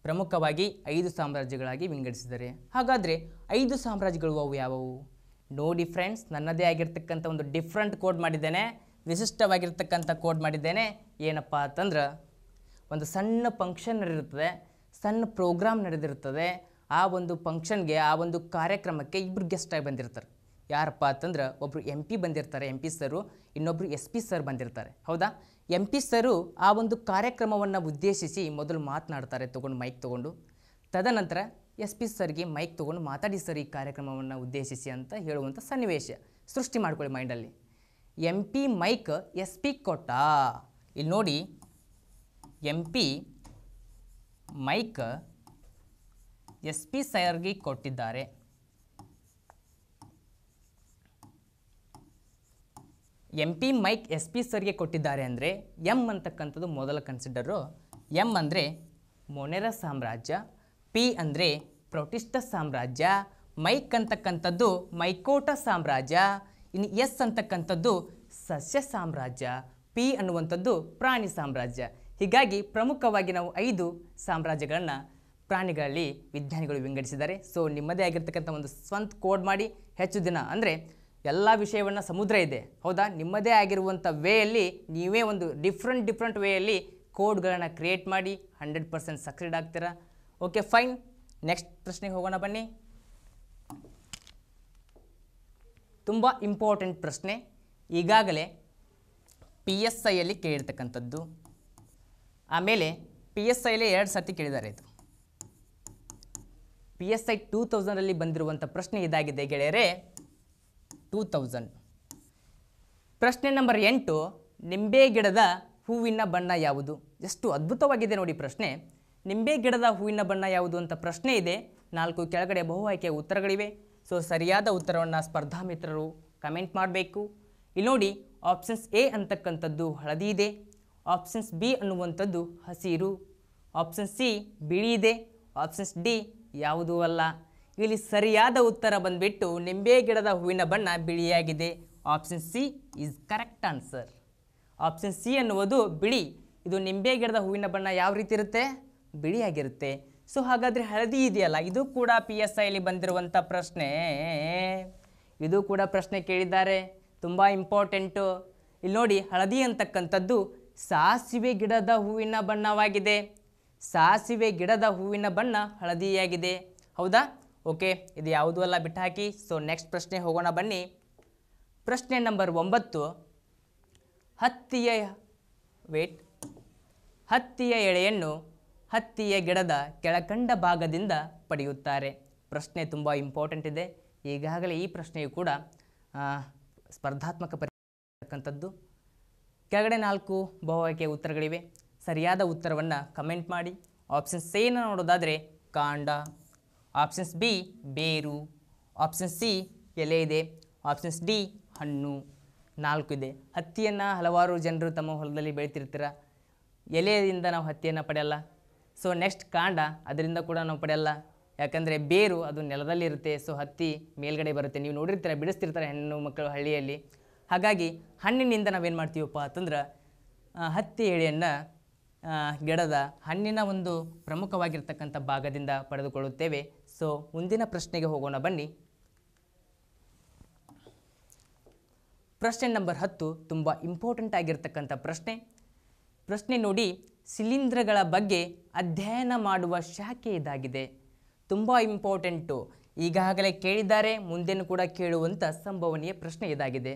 ಪ್ರಮುಖವಾಗಿ ಐದು ಸಾಮ್ರಾಜ್ಯಗಳಾಗಿ ವಿಂಗಡಿಸಿದ್ದಾರೆ ಹಾಗಾದರೆ ಐದು ಸಾಮ್ರಾಜ್ಯಗಳು ಅವು ಯಾವುವು ನೋಡಿ ಫ್ರೆಂಡ್ಸ್ ನನ್ನದೇ ಆಗಿರ್ತಕ್ಕಂಥ ಒಂದು ಡಿಫ್ರೆಂಟ್ ಕೋಡ್ ಮಾಡಿದ್ದೇನೆ ವಿಶಿಷ್ಟವಾಗಿರ್ತಕ್ಕಂಥ ಕೋಡ್ ಮಾಡಿದ್ದೇನೆ ಏನಪ್ಪ ಅಂತಂದ್ರೆ ಒಂದು ಸಣ್ಣ ಫಂಕ್ಷನ್ ನಡೆದಿರ್ತದೆ ಸಣ್ಣ ಪ್ರೋಗ್ರಾಮ್ ನಡೆದಿರ್ತದೆ ಆ ಒಂದು ಫಂಕ್ಷನ್ಗೆ ಆ ಒಂದು ಕಾರ್ಯಕ್ರಮಕ್ಕೆ ಇಬ್ಬರು ಗೆಸ್ಟಾಗಿ ಬಂದಿರ್ತಾರೆ ಯಾರಪ್ಪ ಅಂತಂದ್ರೆ ಒಬ್ಬರು ಎಂ ಪಿ ಬಂದಿರ್ತಾರೆ ಎಂ ಪಿ ಸರು ಇನ್ನೊಬ್ಬರು ಎಸ್ ಪಿ ಸರ್ ಬಂದಿರ್ತಾರೆ ಹೌದಾ ಎಂ ಪಿ ಸರು ಆ ಒಂದು ಕಾರ್ಯಕ್ರಮವನ್ನು ಉದ್ದೇಶಿಸಿ ಮೊದಲು ಮಾತನಾಡ್ತಾರೆ ತೊಗೊಂಡು ಮೈಕ್ ತೊಗೊಂಡು ತದನಂತರ ಎಸ್ ಪಿ ಸರ್ಗೆ ಮೈಕ್ ತೊಗೊಂಡು ಮಾತಾಡಿ ಸರ್ ಈ ಕಾರ್ಯಕ್ರಮವನ್ನು ಉದ್ದೇಶಿಸಿ ಅಂತ ಹೇಳುವಂಥ ಸನ್ನಿವೇಶ ಸೃಷ್ಟಿ ಮಾಡ್ಕೊಳ್ಳಿ ಮೈಂಡಲ್ಲಿ M P mic S P ಕೊಟ್ಟ ಇಲ್ಲಿ ನೋಡಿ M P mic S P ಸರ್ಗೆ ಕೊಟ್ಟಿದ್ದಾರೆ M P mic S P ಸರ್ಗೆ ಕೊಟ್ಟಿದ್ದಾರೆ ಅಂದರೆ ಎಂ ಅಂತಕ್ಕಂಥದ್ದು ಮೊದಲ ಕನ್ಸಿಡರು ಎಮ್ ಅಂದರೆ ಮೊನೆರ ಸಾಮ್ರಾಜ್ಯ ಪಿ ಅಂದರೆ ಪ್ರೊಟಿಸ್ಟ ಸಾಮ್ರಾಜ್ಯ ಮೈಕ್ ಅಂತಕ್ಕಂಥದ್ದು ಮೈಕೋಟ ಸಾಮ್ರಾಜ್ಯ ಇನ್ನು ಎಸ್ ಅಂತಕ್ಕಂಥದ್ದು ಸಸ್ಯ ಸಾಮ್ರಾಜ್ಯ ಪಿ ಅನ್ನುವಂಥದ್ದು ಪ್ರಾಣಿ ಸಾಮ್ರಾಜ್ಯ ಹೀಗಾಗಿ ಪ್ರಮುಖವಾಗಿ ನಾವು ಐದು ಸಾಮ್ರಾಜ್ಯಗಳನ್ನು ಪ್ರಾಣಿಗಳಲ್ಲಿ ವಿಜ್ಞಾನಿಗಳು ವಿಂಗಡಿಸಿದ್ದಾರೆ ಸೊ ನಿಮ್ಮದೇ ಆಗಿರ್ತಕ್ಕಂಥ ಒಂದು ಸ್ವಂತ ಕೋಡ್ ಮಾಡಿ ಹೆಚ್ಚು ದಿನ ಅಂದರೆ ಎಲ್ಲ ವಿಷಯವನ್ನು ಸಮುದ್ರ ಇದೆ ಹೌದಾ ನಿಮ್ಮದೇ ಆಗಿರುವಂಥ ವೇಯಲ್ಲಿ ನೀವೇ ಒಂದು ಡಿಫ್ರೆಂಟ್ ಡಿಫ್ರೆಂಟ್ ವೇಯಲ್ಲಿ ಕೋಡ್ಗಳನ್ನು ಕ್ರಿಯೇಟ್ ಮಾಡಿ ಹಂಡ್ರೆಡ್ ಪರ್ಸೆಂಟ್ ಸಕ್ಸೆಡ್ ಆಗ್ತೀರಾ ಓಕೆ ಫೈನ್ ನೆಕ್ಸ್ಟ್ ಪ್ರಶ್ನೆಗೆ ಹೋಗೋಣ ಬನ್ನಿ ತುಂಬ ಇಂಪಾರ್ಟೆಂಟ್ ಪ್ರಶ್ನೆ ಈಗಾಗಲೇ ಪಿ ಎಸ್ ಐಯಲ್ಲಿ ಕೇಳಿರ್ತಕ್ಕಂಥದ್ದು ಆಮೇಲೆ ಪಿ ಎಸ್ ಐಲಿ ಎರಡು ಸರ್ತಿ ಕೇಳಿದ್ದಾರೆ ಇದು ಪಿ ಎಸ್ ಐ ಟೂ ತೌಸಂಡಲ್ಲಿ ಬಂದಿರುವಂಥ ಪ್ರಶ್ನೆ ಇದಾಗಿದೆ ಗೆಳೆಯರೇ ಟೂ ತೌಸಂಡ್ ಪ್ರಶ್ನೆ ನಂಬರ್ ಎಂಟು ನಿಂಬೆ ಗಿಡದ ಹೂವಿನ ಬಣ್ಣ ಯಾವುದು ಎಷ್ಟು ಅದ್ಭುತವಾಗಿದೆ ನೋಡಿ ಪ್ರಶ್ನೆ ನಿಂಬೆ ಗಿಡದ ಹೂವಿನ ಬಣ್ಣ ಯಾವುದು ಅಂತ ಪ್ರಶ್ನೆ ಇದೆ ನಾಲ್ಕು ಕೆಳಗಡೆ ಬಹು ಆಯ್ಕೆ ಉತ್ತರಗಳಿವೆ ಸೊ ಸರಿಯಾದ ಉತ್ತರವನ್ನು ಸ್ಪರ್ಧಾ ಮಿತ್ರರು ಕಮೆಂಟ್ ಮಾಡಬೇಕು ಇಲ್ಲಿ ನೋಡಿ ಆಪ್ಷನ್ಸ್ ಎ ಅಂತಕ್ಕಂಥದ್ದು ಹಳದಿ ಇದೆ ಆಪ್ಷನ್ಸ್ ಬಿ ಅನ್ನುವಂಥದ್ದು ಹಸಿರು ಆಪ್ಷನ್ ಸಿ ಬಿಳಿ ಇದೆ ಆಪ್ಷನ್ಸ್ ಡಿ ಯಾವುದೂ ಅಲ್ಲ ಇಲ್ಲಿ ಸರಿಯಾದ ಉತ್ತರ ಬಂದ್ಬಿಟ್ಟು ನಿಂಬೆ ಗಿಡದ ಹೂವಿನ ಬಣ್ಣ ಬಿಳಿಯಾಗಿದೆ option C is correct answer option C ಅನ್ನುವುದು ಬಿಳಿ ಇದು ನಿಂಬೆ ಗಿಡದ ಹೂವಿನ ಬಣ್ಣ ಯಾವ ರೀತಿ ಇರುತ್ತೆ ಬಿಳಿಯಾಗಿರುತ್ತೆ ಸೊ ಹಾಗಾದರೆ ಹಳದಿ ಇದೆಯಲ್ಲ ಇದು ಕೂಡ ಪಿ ಎಸ್ ಐಲಿ ಬಂದಿರುವಂಥ ಪ್ರಶ್ನೆ ಇದು ಕೂಡ ಪ್ರಶ್ನೆ ಕೇಳಿದ್ದಾರೆ ತುಂಬ ಇಂಪಾರ್ಟೆಂಟು ಇಲ್ಲಿ ನೋಡಿ ಹಳದಿ ಅಂತಕ್ಕಂಥದ್ದು ಸಾಸಿವೆ ಗಿಡದ ಹೂವಿನ ಬಣ್ಣವಾಗಿದೆ ಸಾಸಿವೆ ಗಿಡದ ಹೂವಿನ ಬಣ್ಣ ಹಳದಿಯಾಗಿದೆ ಹೌದಾ ಓಕೆ ಇದು ಯಾವುದೂ ಅಲ್ಲ ಬಿಟ್ಟು ಹಾಕಿ ಸೊ ನೆಕ್ಸ್ಟ್ ಪ್ರಶ್ನೆ ಹೋಗೋಣ ಬನ್ನಿ ಪ್ರಶ್ನೆ ನಂಬರ್ ಒಂಬತ್ತು ಹತ್ತಿಯ ವೇಟ್ ಹತ್ತಿಯ ಎಳೆಯನ್ನು ಹತ್ತಿಯ ಗಿಡದ ಕೆಳಕಂಡ ಭಾಗದಿಂದ ಪಡೆಯುತ್ತಾರೆ ಪ್ರಶ್ನೆ ತುಂಬ ಇಂಪಾರ್ಟೆಂಟ್ ಇದೆ ಈಗಾಗಲೇ ಈ ಪ್ರಶ್ನೆಯು ಕೂಡ ಸ್ಪರ್ಧಾತ್ಮಕ ಪರಿಕ್ಕಂಥದ್ದು ಕೆಳಗಡೆ ನಾಲ್ಕು ಬಹುಆಯ್ಕೆಯ ಉತ್ತರಗಳಿವೆ ಸರಿಯಾದ ಉತ್ತರವನ್ನು ಕಮೆಂಟ್ ಮಾಡಿ ಆಪ್ಷನ್ಸ್ ಏನು ನೋಡೋದಾದರೆ ಕಾಂಡ ಆಪ್ಷನ್ಸ್ ಬಿ ಬೇರು ಆಪ್ಷನ್ ಸಿ ಎಲೆ ಇದೆ ಆಪ್ಷನ್ಸ್ ಡಿ ಹಣ್ಣು ನಾಲ್ಕು ಇದೆ ಹತ್ತಿಯನ್ನು ಹಲವಾರು ಜನರು ತಮ್ಮ ಹೊಲದಲ್ಲಿ ಬೆಳೀತಿರ್ತೀರ ಎಲೆಯಿಂದ ನಾವು ಹತ್ತಿಯನ್ನು ಪಡೆಯಲ್ಲ ಸೊ ನೆಕ್ಸ್ಟ್ ಕಾಂಡ ಅದರಿಂದ ಕೂಡ ನಾವು ಪಡೆಯಲ್ಲ ಯಾಕಂದರೆ ಬೇರು ಅದು ನೆಲದಲ್ಲಿರುತ್ತೆ ಸೊ ಹತ್ತಿ ಮೇಲ್ಗಡೆ ಬರುತ್ತೆ ನೀವು ನೋಡಿರ್ತೀರ ಬಿಡಿಸ್ತಿರ್ತಾರೆ ಹೆಣ್ಣು ಮಕ್ಕಳು ಹಳ್ಳಿಯಲ್ಲಿ ಹಾಗಾಗಿ ಹಣ್ಣಿನಿಂದ ನಾವೇನು ಮಾಡ್ತೀವಪ್ಪ ಅಂತಂದ್ರೆ ಹತ್ತಿ ಎಳೆಯನ್ನು ಗಿಡದ ಹಣ್ಣಿನ ಒಂದು ಪ್ರಮುಖವಾಗಿರ್ತಕ್ಕಂಥ ಭಾಗದಿಂದ ಪಡೆದುಕೊಳ್ಳುತ್ತೇವೆ ಸೊ ಮುಂದಿನ ಪ್ರಶ್ನೆಗೆ ಹೋಗೋಣ ಬನ್ನಿ ಪ್ರಶ್ನೆ ನಂಬರ್ ಹತ್ತು ತುಂಬ ಇಂಪಾರ್ಟೆಂಟ್ ಆಗಿರ್ತಕ್ಕಂಥ ಪ್ರಶ್ನೆ ಪ್ರಶ್ನೆ ನೋಡಿ ಶಿಲೀಂಧ್ರಗಳ ಬಗ್ಗೆ ಅಧ್ಯಯನ ಮಾಡುವ ಶಾಖೆ ಇದಾಗಿದೆ ತುಂಬ ಇಂಪಾರ್ಟೆಂಟು ಈಗಾಗಲೇ ಕೇಳಿದ್ದಾರೆ ಮುಂದೇನು ಕೂಡ ಕೇಳುವಂಥ ಸಂಭವನೀಯ ಪ್ರಶ್ನೆ ಇದಾಗಿದೆ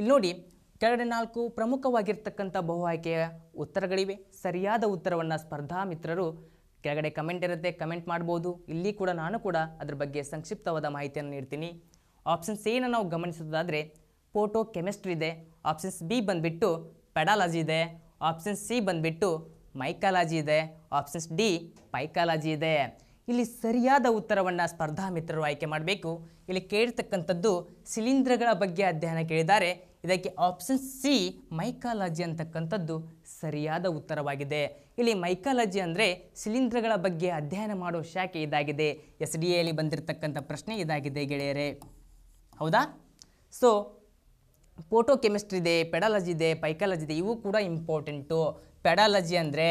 ಇಲ್ಲಿ ನೋಡಿ ಕೆಳಗಡೆ ನಾಲ್ಕು ಪ್ರಮುಖವಾಗಿರ್ತಕ್ಕಂಥ ಬಹು ಆಯ್ಕೆಯ ಉತ್ತರಗಳಿವೆ ಸರಿಯಾದ ಉತ್ತರವನ್ನು ಸ್ಪರ್ಧಾ ಮಿತ್ರರು ಕೆಳಗಡೆ ಕಮೆಂಟ್ ಇರುತ್ತೆ ಕಮೆಂಟ್ ಮಾಡ್ಬೋದು ಇಲ್ಲಿ ಕೂಡ ನಾನು ಕೂಡ ಅದ್ರ ಬಗ್ಗೆ ಸಂಕ್ಷಿಪ್ತವಾದ ಮಾಹಿತಿಯನ್ನು ನೀಡ್ತೀನಿ ಆಪ್ಷನ್ಸ್ ಏನು ನಾವು ಗಮನಿಸೋದಾದರೆ ಫೋಟೋ ಕೆಮಿಸ್ಟ್ರಿ ಇದೆ ಆಪ್ಷನ್ಸ್ ಬಿ ಬಂದುಬಿಟ್ಟು ಪೆಡಾಲಜಿ ಇದೆ ಆಪ್ಷನ್ಸ್ ಸಿ ಬಂದುಬಿಟ್ಟು ಮೈಕಾಲಜಿ ಇದೆ ಆಪ್ಷನ್ಸ್ ಡಿ ಪೈಕಾಲಜಿ ಇದೆ ಇಲ್ಲಿ ಸರಿಯಾದ ಉತ್ತರವನ್ನು ಸ್ಪರ್ಧಾ ಮಿತ್ರರು ಆಯ್ಕೆ ಮಾಡಬೇಕು ಇಲ್ಲಿ ಕೇಳ್ತಕ್ಕಂಥದ್ದು ಸಿಲಿಂಡ್ರಗಳ ಬಗ್ಗೆ ಅಧ್ಯಯನ ಕೇಳಿದ್ದಾರೆ ಇದಕ್ಕೆ ಆಪ್ಷನ್ ಸಿ ಮೈಕಾಲಜಿ ಅಂತಕ್ಕಂಥದ್ದು ಸರಿಯಾದ ಉತ್ತರವಾಗಿದೆ ಇಲ್ಲಿ ಮೈಕಾಲಜಿ ಅಂದರೆ ಸಿಲಿಂಡ್ರ್ಗಳ ಬಗ್ಗೆ ಅಧ್ಯಯನ ಮಾಡೋ ಶಾಖೆ ಇದಾಗಿದೆ ಎಸ್ ಡಿ ಎಲ್ಲಿ ಬಂದಿರತಕ್ಕಂಥ ಪ್ರಶ್ನೆ ಇದಾಗಿದೆ ಗೆಳೆಯರೇ ಹೌದಾ ಸೊ ಫೋಟೋ ಕೆಮಿಸ್ಟ್ರಿ ಇದೆ ಪೆಡಾಲಜಿ ಇದೆ ಪೈಕಾಲಜಿ ಇದೆ ಇವು ಕೂಡ ಇಂಪಾರ್ಟೆಂಟು ಪೆಡಾಲಜಿ ಅಂದರೆ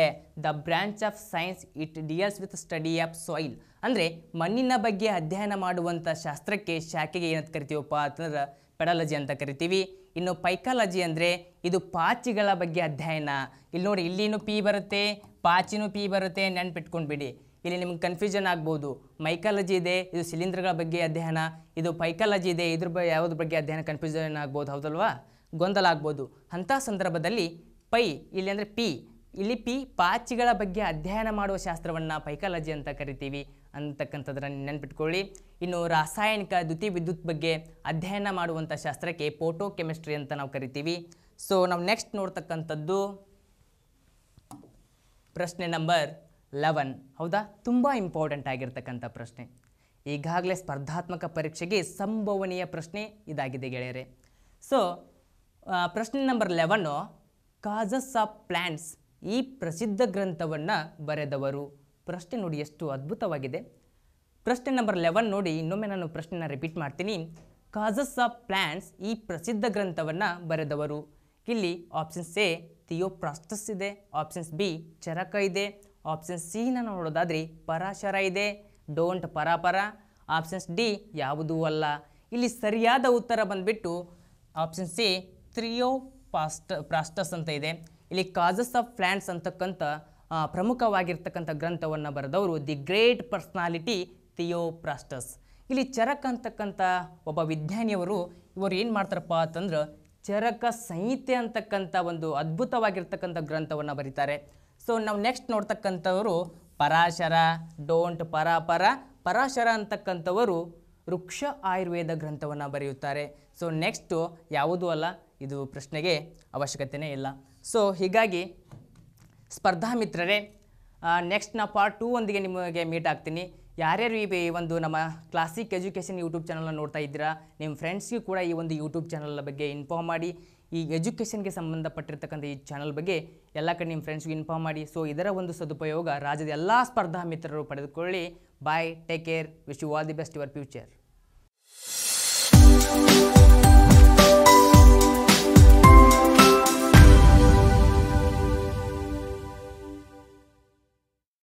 the branch of science it deals with study of soil ಅಂದರೆ ಮಣ್ಣಿನ ಬಗ್ಗೆ ಅಧ್ಯಯನ ಮಾಡುವಂಥ ಶಾಸ್ತ್ರಕ್ಕೆ ಶಾಖೆಗೆ ಏನಂತ ಕರಿತೀವಪ್ಪ ಅಂತಂದ್ರೆ ಪೆಡಾಲಜಿ ಅಂತ ಕರಿತೀವಿ ಇನ್ನು ಪೈಕಾಲಜಿ ಅಂದರೆ ಇದು ಪಾಚಿಗಳ ಬಗ್ಗೆ ಅಧ್ಯಯನ ಇಲ್ಲಿ ನೋಡಿ ಇಲ್ಲಿನೂ ಪಿ ಬರುತ್ತೆ ಪಾಚಿನೂ ಪಿ ಬರುತ್ತೆ ನೆನ್ಪಿಟ್ಕೊಂಡ್ಬಿಡಿ ಇಲ್ಲಿ ನಿಮ್ಗೆ ಕನ್ಫ್ಯೂಷನ್ ಆಗ್ಬೋದು ಮೈಕಾಲಜಿ ಇದೆ ಇದು ಸಿಲಿಂಡ್ರ್ಗಳ ಬಗ್ಗೆ ಅಧ್ಯಯನ ಇದು ಪೈಕಾಲಜಿ ಇದೆ ಇದ್ರ ಬಗ್ಗೆ ಯಾವುದ್ರ ಬಗ್ಗೆ ಅಧ್ಯಯನ ಕನ್ಫ್ಯೂಷನ್ ಆಗ್ಬೋದು ಹೌದಲ್ವಾ ಗೊಂದಲ ಆಗ್ಬೋದು ಅಂಥ ಸಂದರ್ಭದಲ್ಲಿ ಪೈ ಇಲ್ಲಿ ಅಂದರೆ ಪಿ ಇಲ್ಲಿ ಪಿ ಪಾಚಿಗಳ ಬಗ್ಗೆ ಅಧ್ಯಯನ ಮಾಡುವ ಶಾಸ್ತ್ರವನ್ನು ಪೈಕಾಲಜಿ ಅಂತ ಕರಿತೀವಿ ಅಂತಕ್ಕಂಥದ್ರನ್ನು ನೆನ್ಪಿಟ್ಕೊಳ್ಳಿ ಇನ್ನು ರಾಸಾಯನಿಕ ದ್ಯುತಿ ವಿದ್ಯುತ್ ಬಗ್ಗೆ ಅಧ್ಯಯನ ಮಾಡುವಂಥ ಶಾಸ್ತ್ರಕ್ಕೆ ಫೋಟೋ ಕೆಮಿಸ್ಟ್ರಿ ಅಂತ ನಾವು ಕರಿತೀವಿ ಸೊ ನಾವು ನೆಕ್ಸ್ಟ್ ನೋಡ್ತಕ್ಕಂಥದ್ದು ಪ್ರಶ್ನೆ ನಂಬರ್ ಲೆವೆನ್ ಹೌದಾ ತುಂಬ ಇಂಪಾರ್ಟೆಂಟ್ ಆಗಿರ್ತಕ್ಕಂಥ ಪ್ರಶ್ನೆ ಈಗಾಗಲೇ ಸ್ಪರ್ಧಾತ್ಮಕ ಪರೀಕ್ಷೆಗೆ ಸಂಭವನೀಯ ಪ್ರಶ್ನೆ ಇದಾಗಿದೆ ಗೆಳೆಯರೆ ಸೊ ಪ್ರಶ್ನೆ number eleven causes of plants ಈ ಪ್ರಸಿದ್ಧ ಗ್ರಂಥವನ್ನು ಬರೆದವರು ಪ್ರಶ್ನೆ ನೋಡಿ ಎಷ್ಟು ಅದ್ಭುತವಾಗಿದೆ ಪ್ರಶ್ನೆ ನಂಬರ್ ಲೆವೆನ್ ನೋಡಿ ಇನ್ನೊಮ್ಮೆ ನಾನು ಪ್ರಶ್ನೆನ ರಿಪೀಟ್ ಮಾಡ್ತೀನಿ ಕಾಸಸ್ ಆಫ್ ಪ್ಲ್ಯಾಂಟ್ಸ್ ಈ ಪ್ರಸಿದ್ಧ ಗ್ರಂಥವನ್ನು ಬರೆದವರು ಇಲ್ಲಿ ಆಪ್ಷನ್ಸ್ ಎ ಪ್ರಾಸ್ಟಸ್ ಇದೆ ಆಪ್ಷನ್ಸ್ ಬಿ ಚರಕ ಇದೆ ಸಿ ನಾನು ನೋಡೋದಾದ್ರೆ ಪರಾಶರ ಇದೆ ಡೋಂಟ್ ಪರಾಪರ ಆಪ್ಷನ್ಸ್ ಡಿ ಯಾವುದೂ ಅಲ್ಲ ಇಲ್ಲಿ ಸರಿಯಾದ ಉತ್ತರ ಬಂದುಬಿಟ್ಟು ಆಪ್ಷನ್ ಸಿ ಥ್ರಿಯೋ ಪಾಸ್ಟ ಪ್ರಾಸ್ಟಸ್ ಅಂತ ಇದೆ ಇಲ್ಲಿ ಕಾಸಸ್ ಆಫ್ ಪ್ಲ್ಯಾಂಟ್ಸ್ ಅಂತಕ್ಕಂಥ ಪ್ರಮುಖವಾಗಿರ್ತಕ್ಕಂಥ ಗ್ರಂಥವನ್ನು ಬರೆದವರು ದಿ ಗ್ರೇಟ್ ಪರ್ಸ್ನಾಲಿಟಿ ಥಿಯೋಪ್ರಾಸ್ಟಸ್ ಇಲ್ಲಿ ಚರಕ ಅಂತಕ್ಕಂಥ ಒಬ್ಬ ವಿಜ್ಞಾನಿಯವರು ಇವರು ಏನು ಮಾಡ್ತಾರಪ್ಪ ಅಂತಂದ್ರೆ ಚರಕ ಸಂಹಿತೆ ಅಂತಕ್ಕಂಥ ಒಂದು ಅದ್ಭುತವಾಗಿರ್ತಕ್ಕಂಥ ಗ್ರಂಥವನ್ನು ಬರೀತಾರೆ ಸೊ ನಾವು ನೆಕ್ಸ್ಟ್ ನೋಡ್ತಕ್ಕಂಥವರು ಪರಾಶರ ಡೋಂಟ್ ಪರಾಪರ ಪರಾಶರ ಅಂತಕ್ಕಂಥವರು ವೃಕ್ಷ ಆಯುರ್ವೇದ ಗ್ರಂಥವನ್ನು ಬರೆಯುತ್ತಾರೆ ಸೊ ನೆಕ್ಸ್ಟು ಯಾವುದೂ ಅಲ್ಲ ಇದು ಪ್ರಶ್ನೆಗೆ ಅವಶ್ಯಕತೆಯೇ ಇಲ್ಲ ಸೊ ಹೀಗಾಗಿ ಸ್ಪರ್ಧಾ ಮಿತ್ರರೇ ನೆಕ್ಸ್ಟ್ ನಾ ಪಾರ್ಟ್ ಟೂ ಒಂದಿಗೆ ನಿಮಗೆ ಮೀಟ್ ಆಗ್ತೀನಿ ಯಾರ್ಯಾರು ಈ ಒಂದು ನಮ್ಮ ಕ್ಲಾಸಿಕ್ ಎಜುಕೇಷನ್ ಯೂಟ್ಯೂಬ್ ಚಾನಲ್ನ ನೋಡ್ತಾ ಇದ್ದೀರಾ ನಿಮ್ಮ ಫ್ರೆಂಡ್ಸ್ಗೂ ಕೂಡ ಈ ಒಂದು ಯೂಟ್ಯೂಬ್ ಚಾನಲ್ನ ಬಗ್ಗೆ ಇನ್ಫಾರ್ಮ್ ಮಾಡಿ ಈ ಎಜುಕೇಷನ್ಗೆ ಸಂಬಂಧಪಟ್ಟಿರ್ತಕ್ಕಂಥ ಈ ಚಾನಲ್ ಬಗ್ಗೆ ಎಲ್ಲ ಕಡೆ ನಿಮ್ಮ ಫ್ರೆಂಡ್ಸ್ಗೂ ಇನ್ಫಾರ್ಮ್ ಮಾಡಿ ಸೊ ಇದರ ಒಂದು ಸದುಪಯೋಗ ರಾಜ್ಯದ ಎಲ್ಲ ಸ್ಪರ್ಧಾ ಮಿತ್ರರು ಪಡೆದುಕೊಳ್ಳಿ bye take care wish you all the best your future